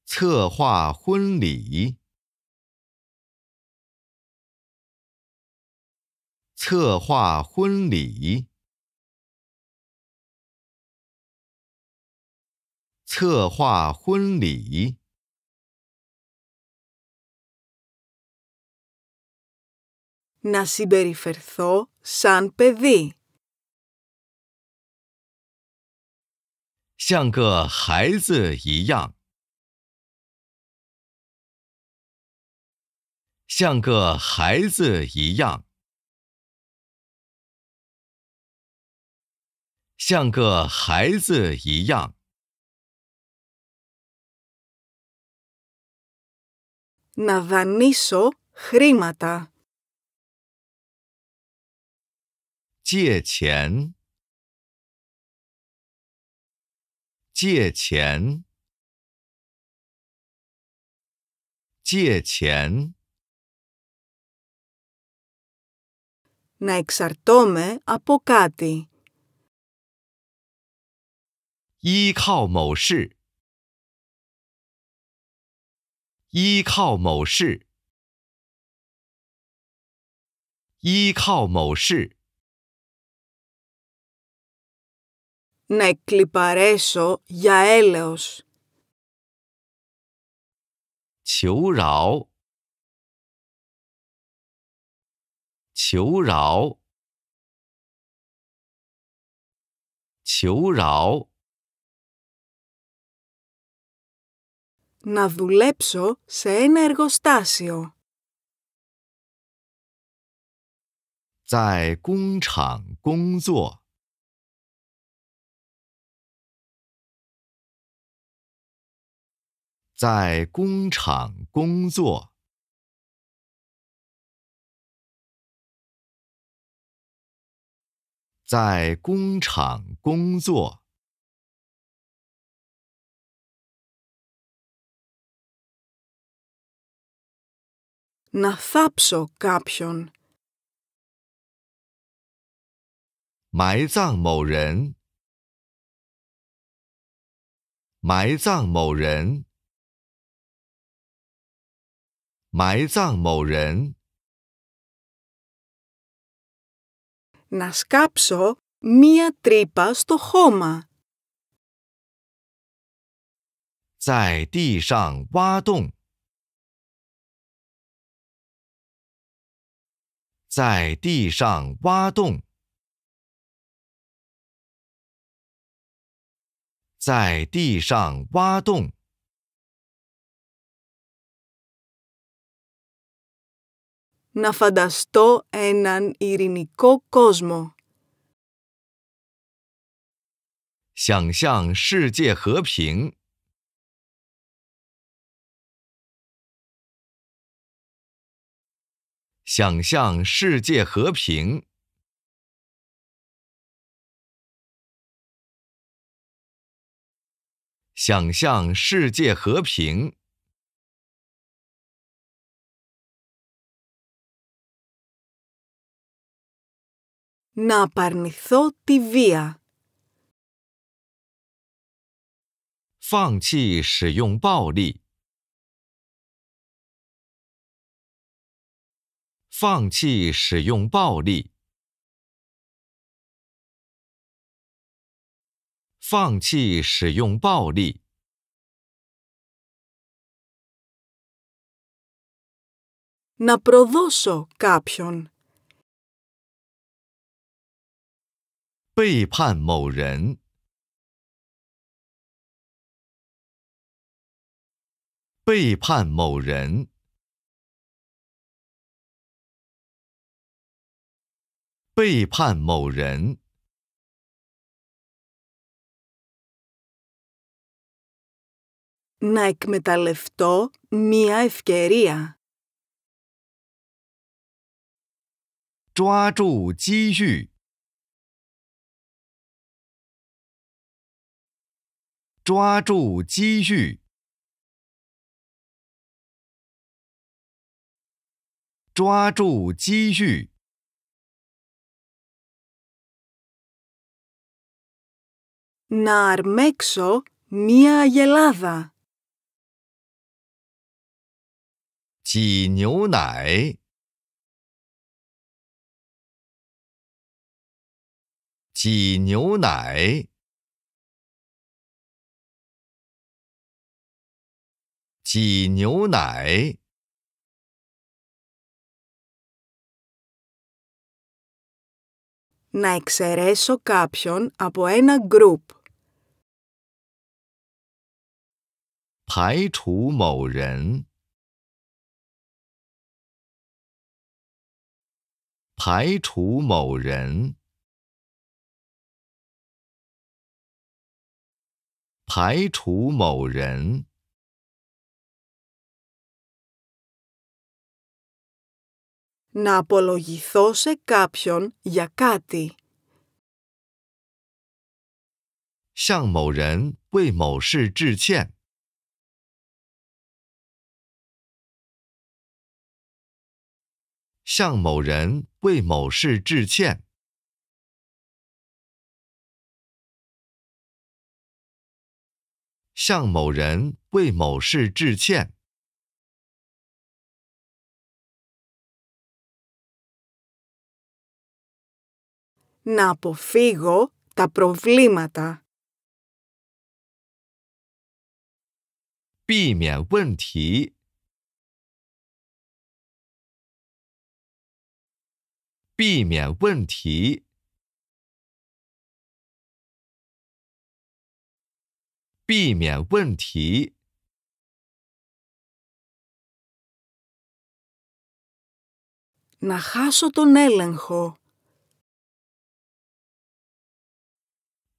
策划婚礼。策划婚礼。策划婚礼。Να σιμπεριφερθώ σαν παιδί，像个孩子一样，像个孩子一样，像个孩子一样。να δανείσω χρήματα. Τζιε τσιέν. Να εξαρτώμαι από κάτι. 依靠某事。依靠某事，依靠某事。ναικληπαρέσω για έλεος。求饶，求饶，求饶。να δουλέψω σε ένα εργοστάσιο. 在工厂工作。在工厂工作。在工厂工作。να θάψω κάποιον. Μαϊζάν μόρεν. Μαϊζάν μόρεν. Μαϊζάν μόρεν. Να σκάψω μία τρύπα στο χώμα. Σε τι σαν 在地上挖洞，在地上挖洞。Να φανταστώ έναν υρινικό κόσμο。想象世界和平。想象世界和平。想象世界和平。Na parmiθ tivía，放弃使用暴力。放弃使用暴力。放弃使用暴力。Na prodoso caption。背叛某人。背叛某人。背叛某人。Μια ευκαιρία. 抓住机遇。抓住机遇。抓住机遇。να αρμέξω μία αγελάδα. Να εξαιρέσω κάποιον από ένα γκρουπ. 排除某人，排除某人，排除某人。向某人为某事致歉。向某人为某事致歉。向某人为某事致歉。Να αποφύγω τα προβλήματα，避免问题。避免问题，避免问题，纳哈索·托·奈伦霍，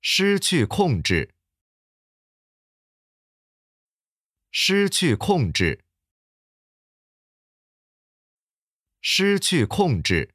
失去控制，失去控制，失去控制。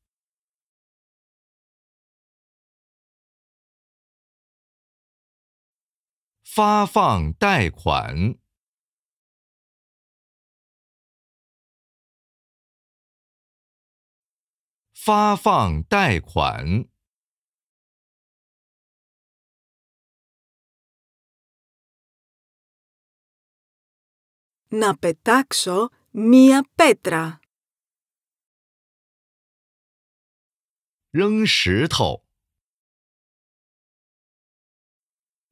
发放贷款，发放贷款。Να πετάξω μια πέτρα。扔石头。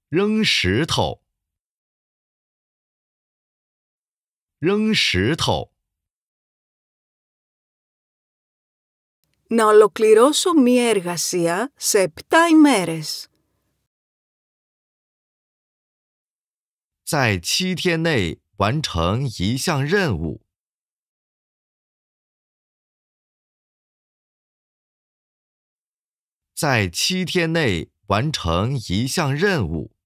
扔石头，扔石头。Να ολοκληρώσω μια εργασία σε επτά ημέρες。在七天内完成一项任务。在七天内完成一项任务。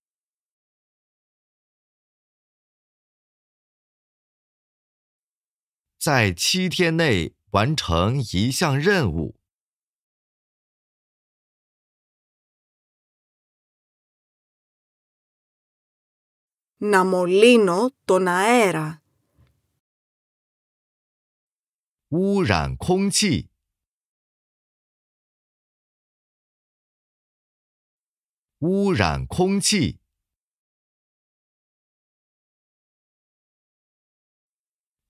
在七天内完成一项任务。Na molino tonaera，污染空气，污染空气。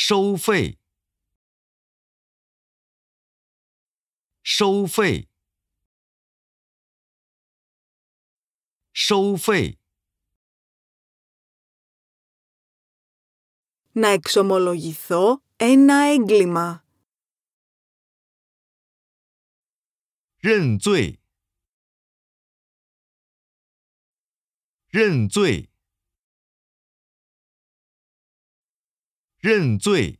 收费，收费，收费。我要供认一个罪。认罪，认罪。认罪。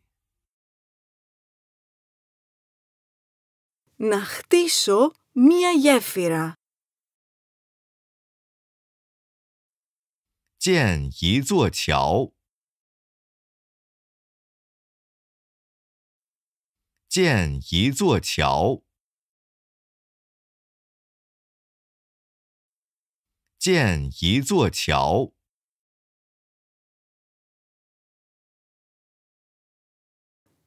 拿建一座桥。建一座桥。建一座桥。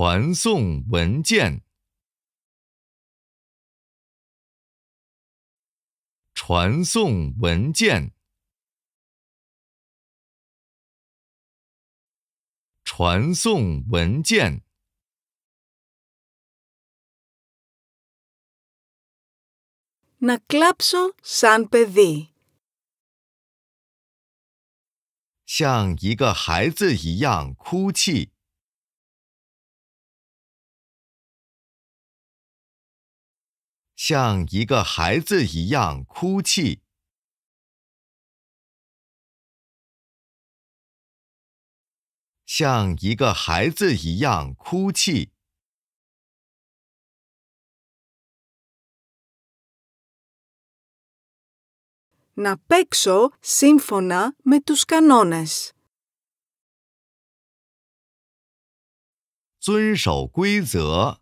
传送文件。传送文件。传送文件。像一个孩子一样哭泣。像一个孩子一样哭泣，像一个孩子一样哭泣。Na παίξω σύμφωνα με τους κανόνες。遵守规则。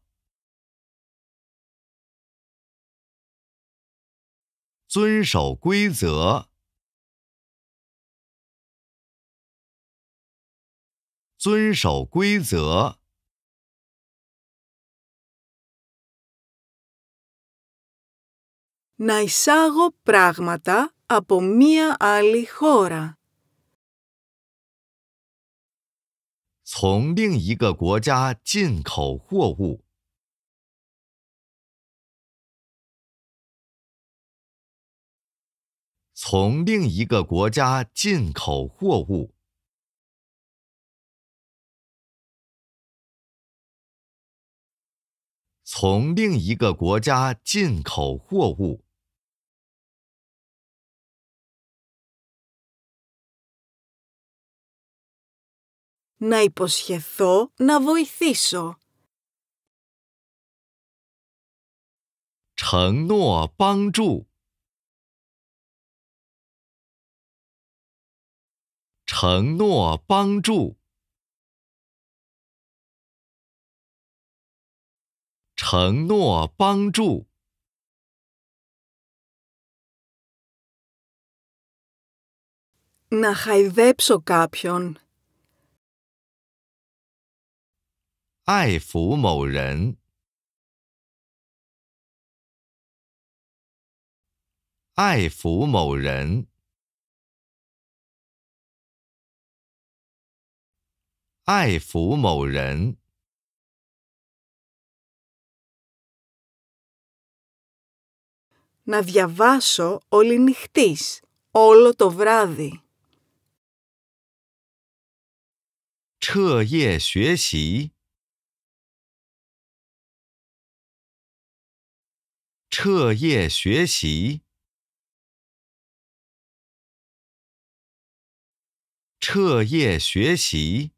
遵守规则，遵守规则。Naíσαγω πράγματα από μια άλλη χώρα。从另一个国家进口货物。从另一个国家进口货物。从另一个国家进口货物。Να υποσχεθώ να βοηθήσω。承诺帮助。承诺帮助，承诺帮助。爱抚某人，爱抚某人，爱抚某人。爱抚某人。我写完所 o 笔记，整个晚上。彻夜学习，彻夜学习，彻夜学习。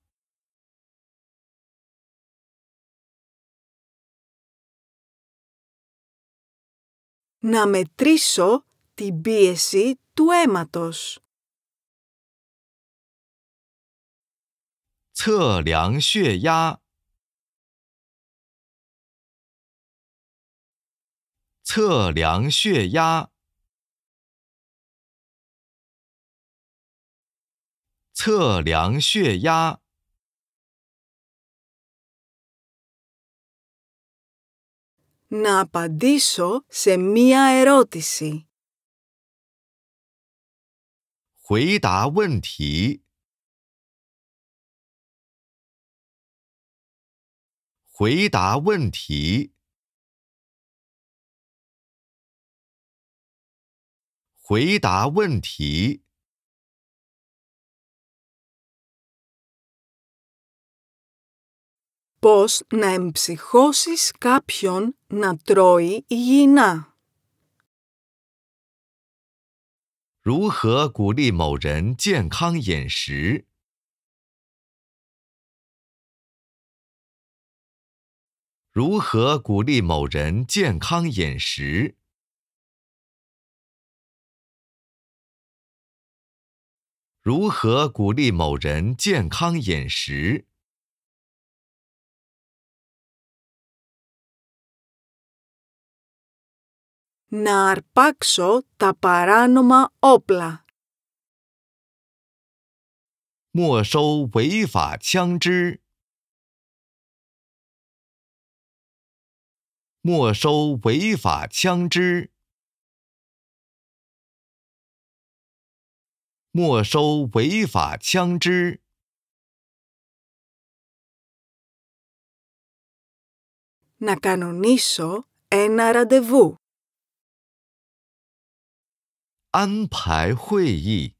να μετρήσω την πίεση του αίματος. 测量血压，测量血压，测量血压。拿回答，说，i 回答问题，回答问题，回答问题。如何鼓励某人健康饮食？如何鼓励某人健康饮食？如何鼓励某人健康饮食？Να αρπάξω τα παράνομα όπλα. Μω σο ου υφα κάμτζερ. Μω σο ου υφα Μω σο ου υφα Να κανονίσω ένα ραντεβού. 安排会议。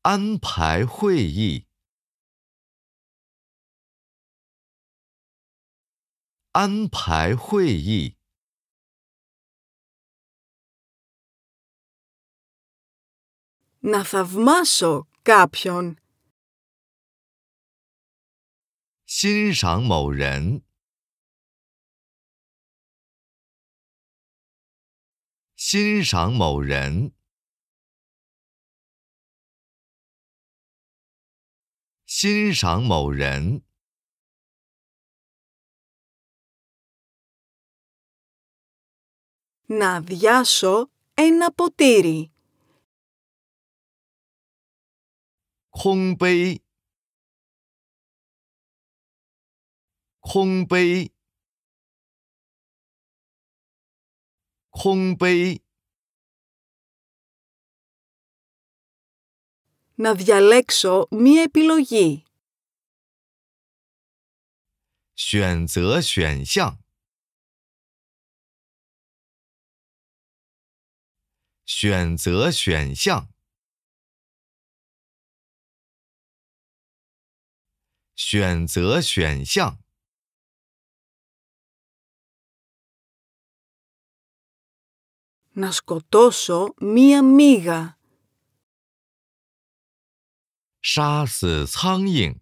安排会议。安排会议。那我欣赏某人。欣赏某人，欣赏某人，空杯，空杯。空杯。那我选择一个选项。选择选项。选择选项。选择选项。Να σκοτώσω μία μύγα. Σαν σεξ hangινγκ.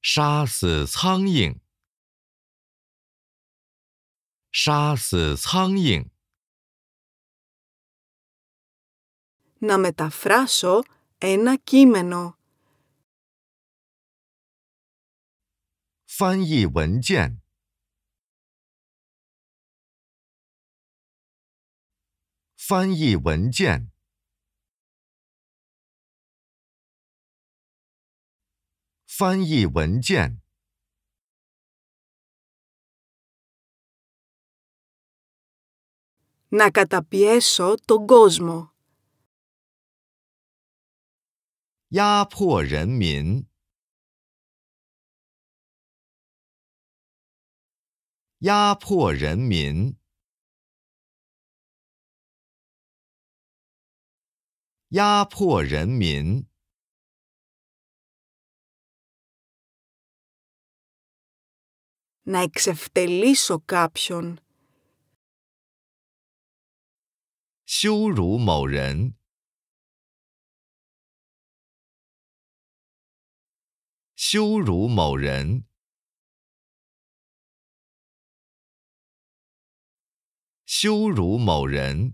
Σαν σεξ hangινγκ. Να μεταφράσω ένα κείμενο. Φαν οι 文件.翻译文件，翻译文件，拿著压著，压迫人民，压迫人民。压迫人民。Make a teleso caption。羞辱某人。羞辱某人。羞辱某人。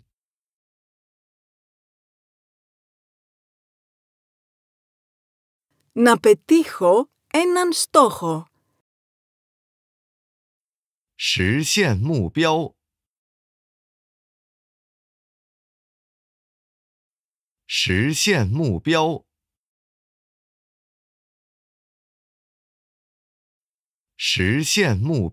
Να πετύχω έναν στόχο. Σουσιαν μου πιό. Σουσιαν μου πιό. Σουσιαν μου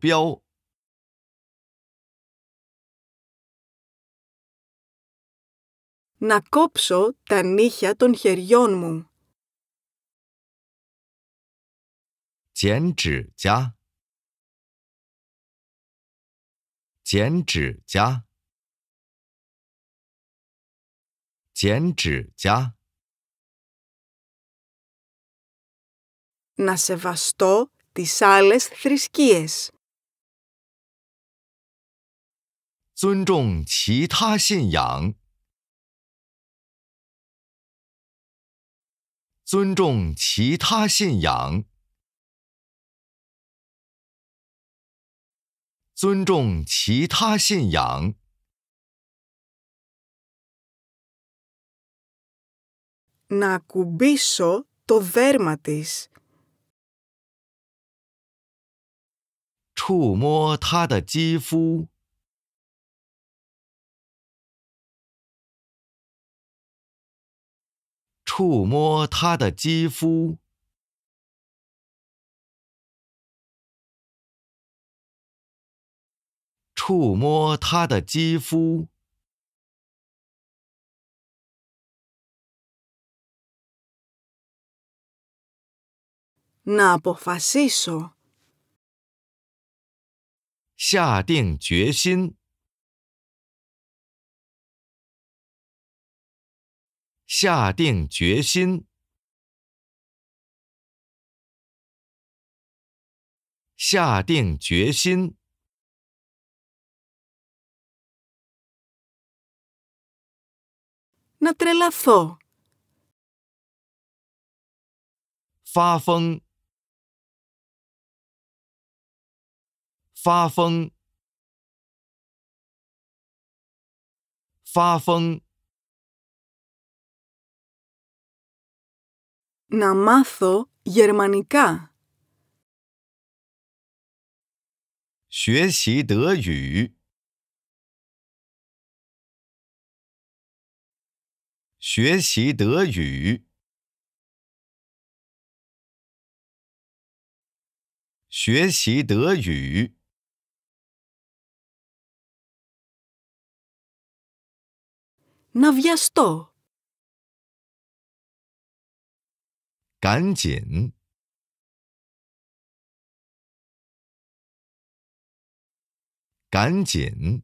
Να κόψω τα νύχια των χεριών μου. 剪指甲，剪指甲，剪指甲。Να σεβαστώ τις άλλες θρησκείες。尊重其他信仰，尊重其他信仰。尊重其他信仰。Να ακουβήσω το δέρματος。触摸她的肌肤。触摸她的肌肤。触摸他的肌肤。拿破法西斯。下定决心。下定决心。下定决心。να τρελαζώ。发疯。发疯。发疯。να μάθω γερμανικά。学习德语。学习德语，学习德语。naviasto，赶紧，赶紧。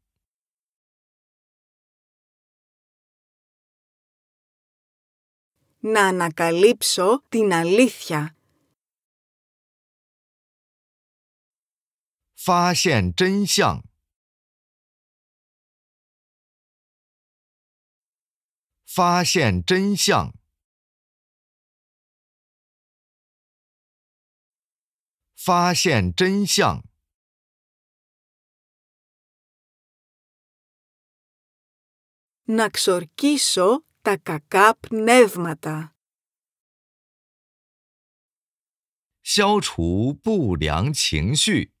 Να ανακαλύψω την αλήθεια. Φάσεν τζενσιάν. Φάσεν τζενσιάν. Φάσεν τζενσιάν. Να ξορκίσω. 消除不良情绪。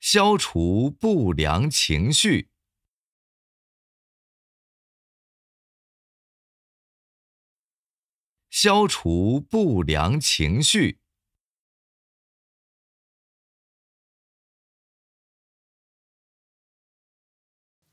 消除不良情绪。消除不良情绪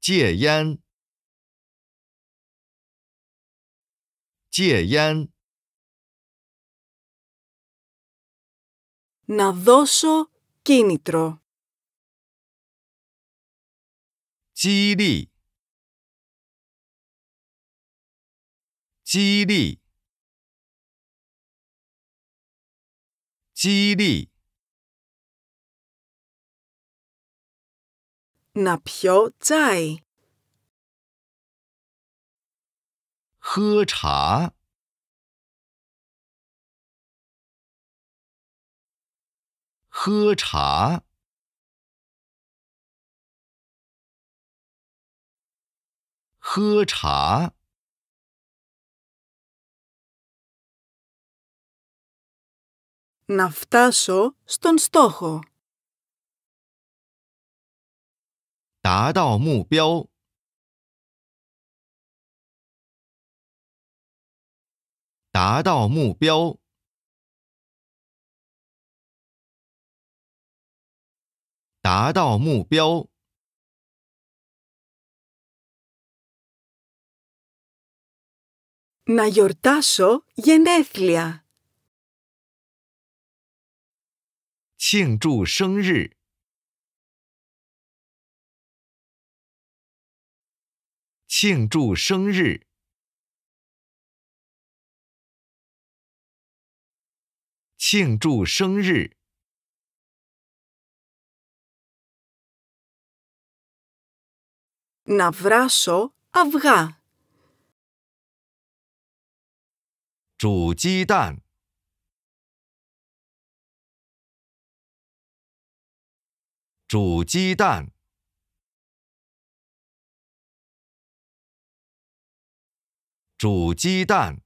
戒烟，戒烟，拿刀子，刺激，刺激，刺激。να πιω τσάι. Χε τσά. Χε τσά. Χε τσά. να φτάσω στον στόχο. 达到目标，达到目标，达到目标。Να γιορτάσω γενέθλια，庆祝生日。庆祝生日，庆祝生日。Να βράσω αυγά。煮鸡蛋，煮鸡蛋。煮鸡蛋。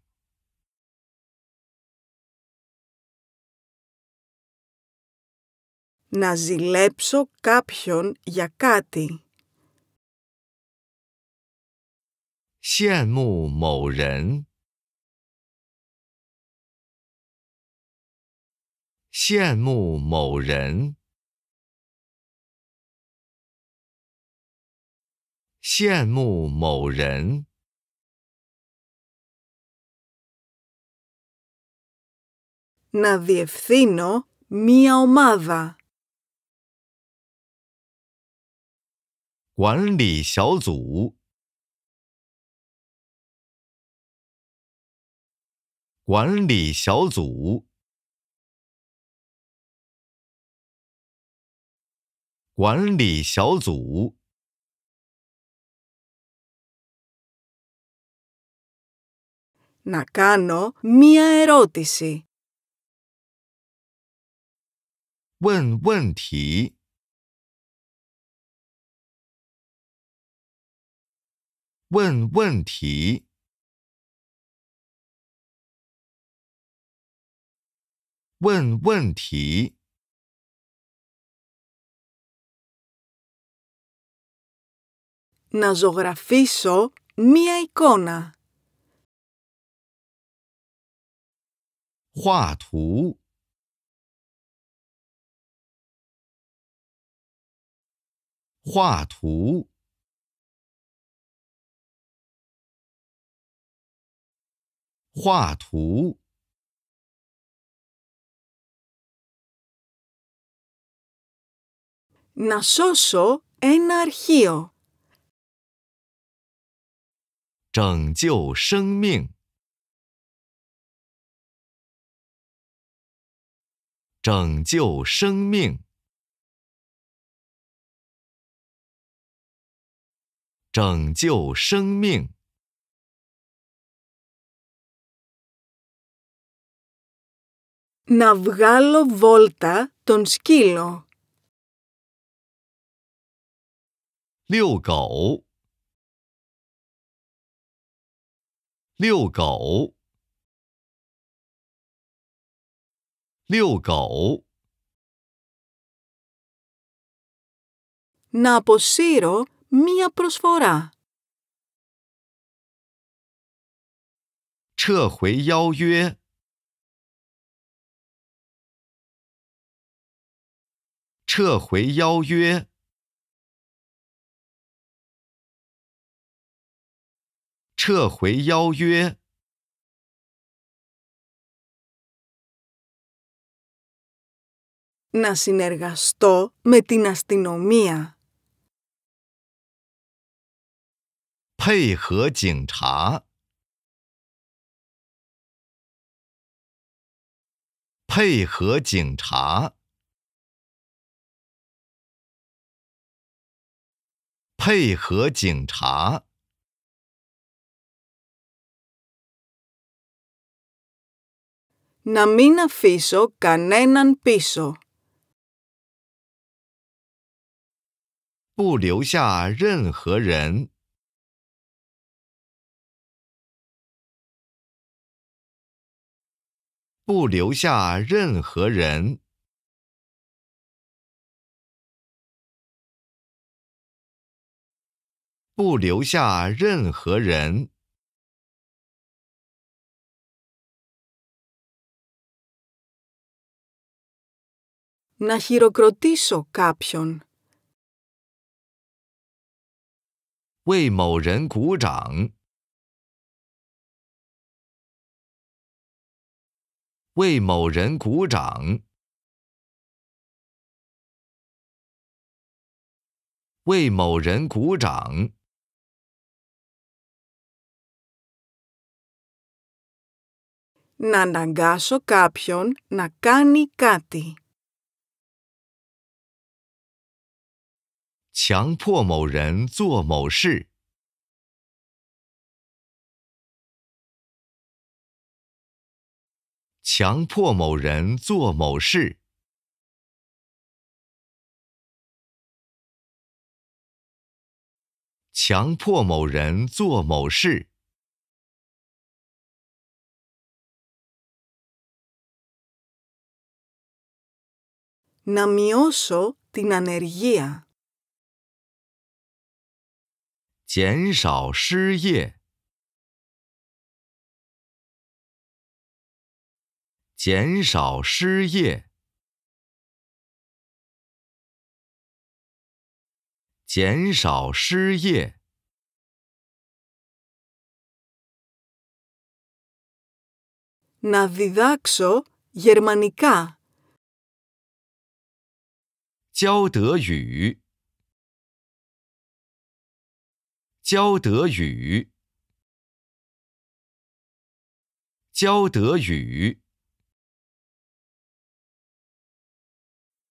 Ναζιλέψω κάποιον για κάτι。羡慕某人。羡慕某人。羡慕某人。Να διευθύνω μία ομάδα. Κουάνλι, σιωτου. Κουάνλι, σιωτου. Κουάνλι, σιωτου. Να κάνω μία ερώτηση. 问问题，问问题，问问题。Να ζωγραφίσω μια εικόνα。画图。画图，画图，那 ioso enarchio，拯救生命，拯救生命。拯救生命。Navigalo volta ton skilo。遛狗，遛狗，遛狗。Na posiro。μία προσφορά. ΝΑ συνεργαστώ με την αστυνομία. 配合警察，配合警察，配合警察，不留下任何人。不留下任何人，不留下任何人。Να χειροκροτήσω κάποιον，为某人鼓掌。为某人鼓掌，为某人鼓掌。Nandangasho kapan nakani kati，强迫某人做某事。强迫某人做某事。强迫某人做某事。Να μειώσω την ανεργία。减少失业。减少失业，减少失业。那我教德语，教德语，教德语，教德语。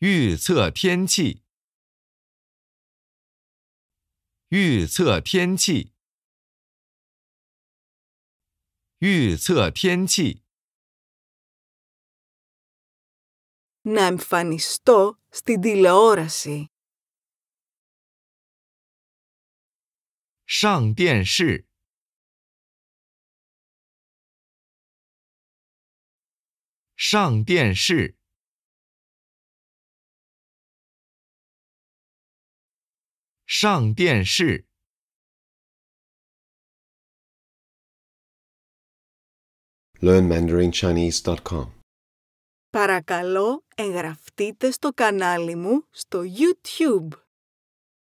预测天气，预测天气，预测天气。Να εμφανιστώ στη διαλογήραση。上电视，上电视。上电视。LearnMandarinChinese.com Παρακαλώ εγγραφτείτε στο κανάλι μου στο YouTube.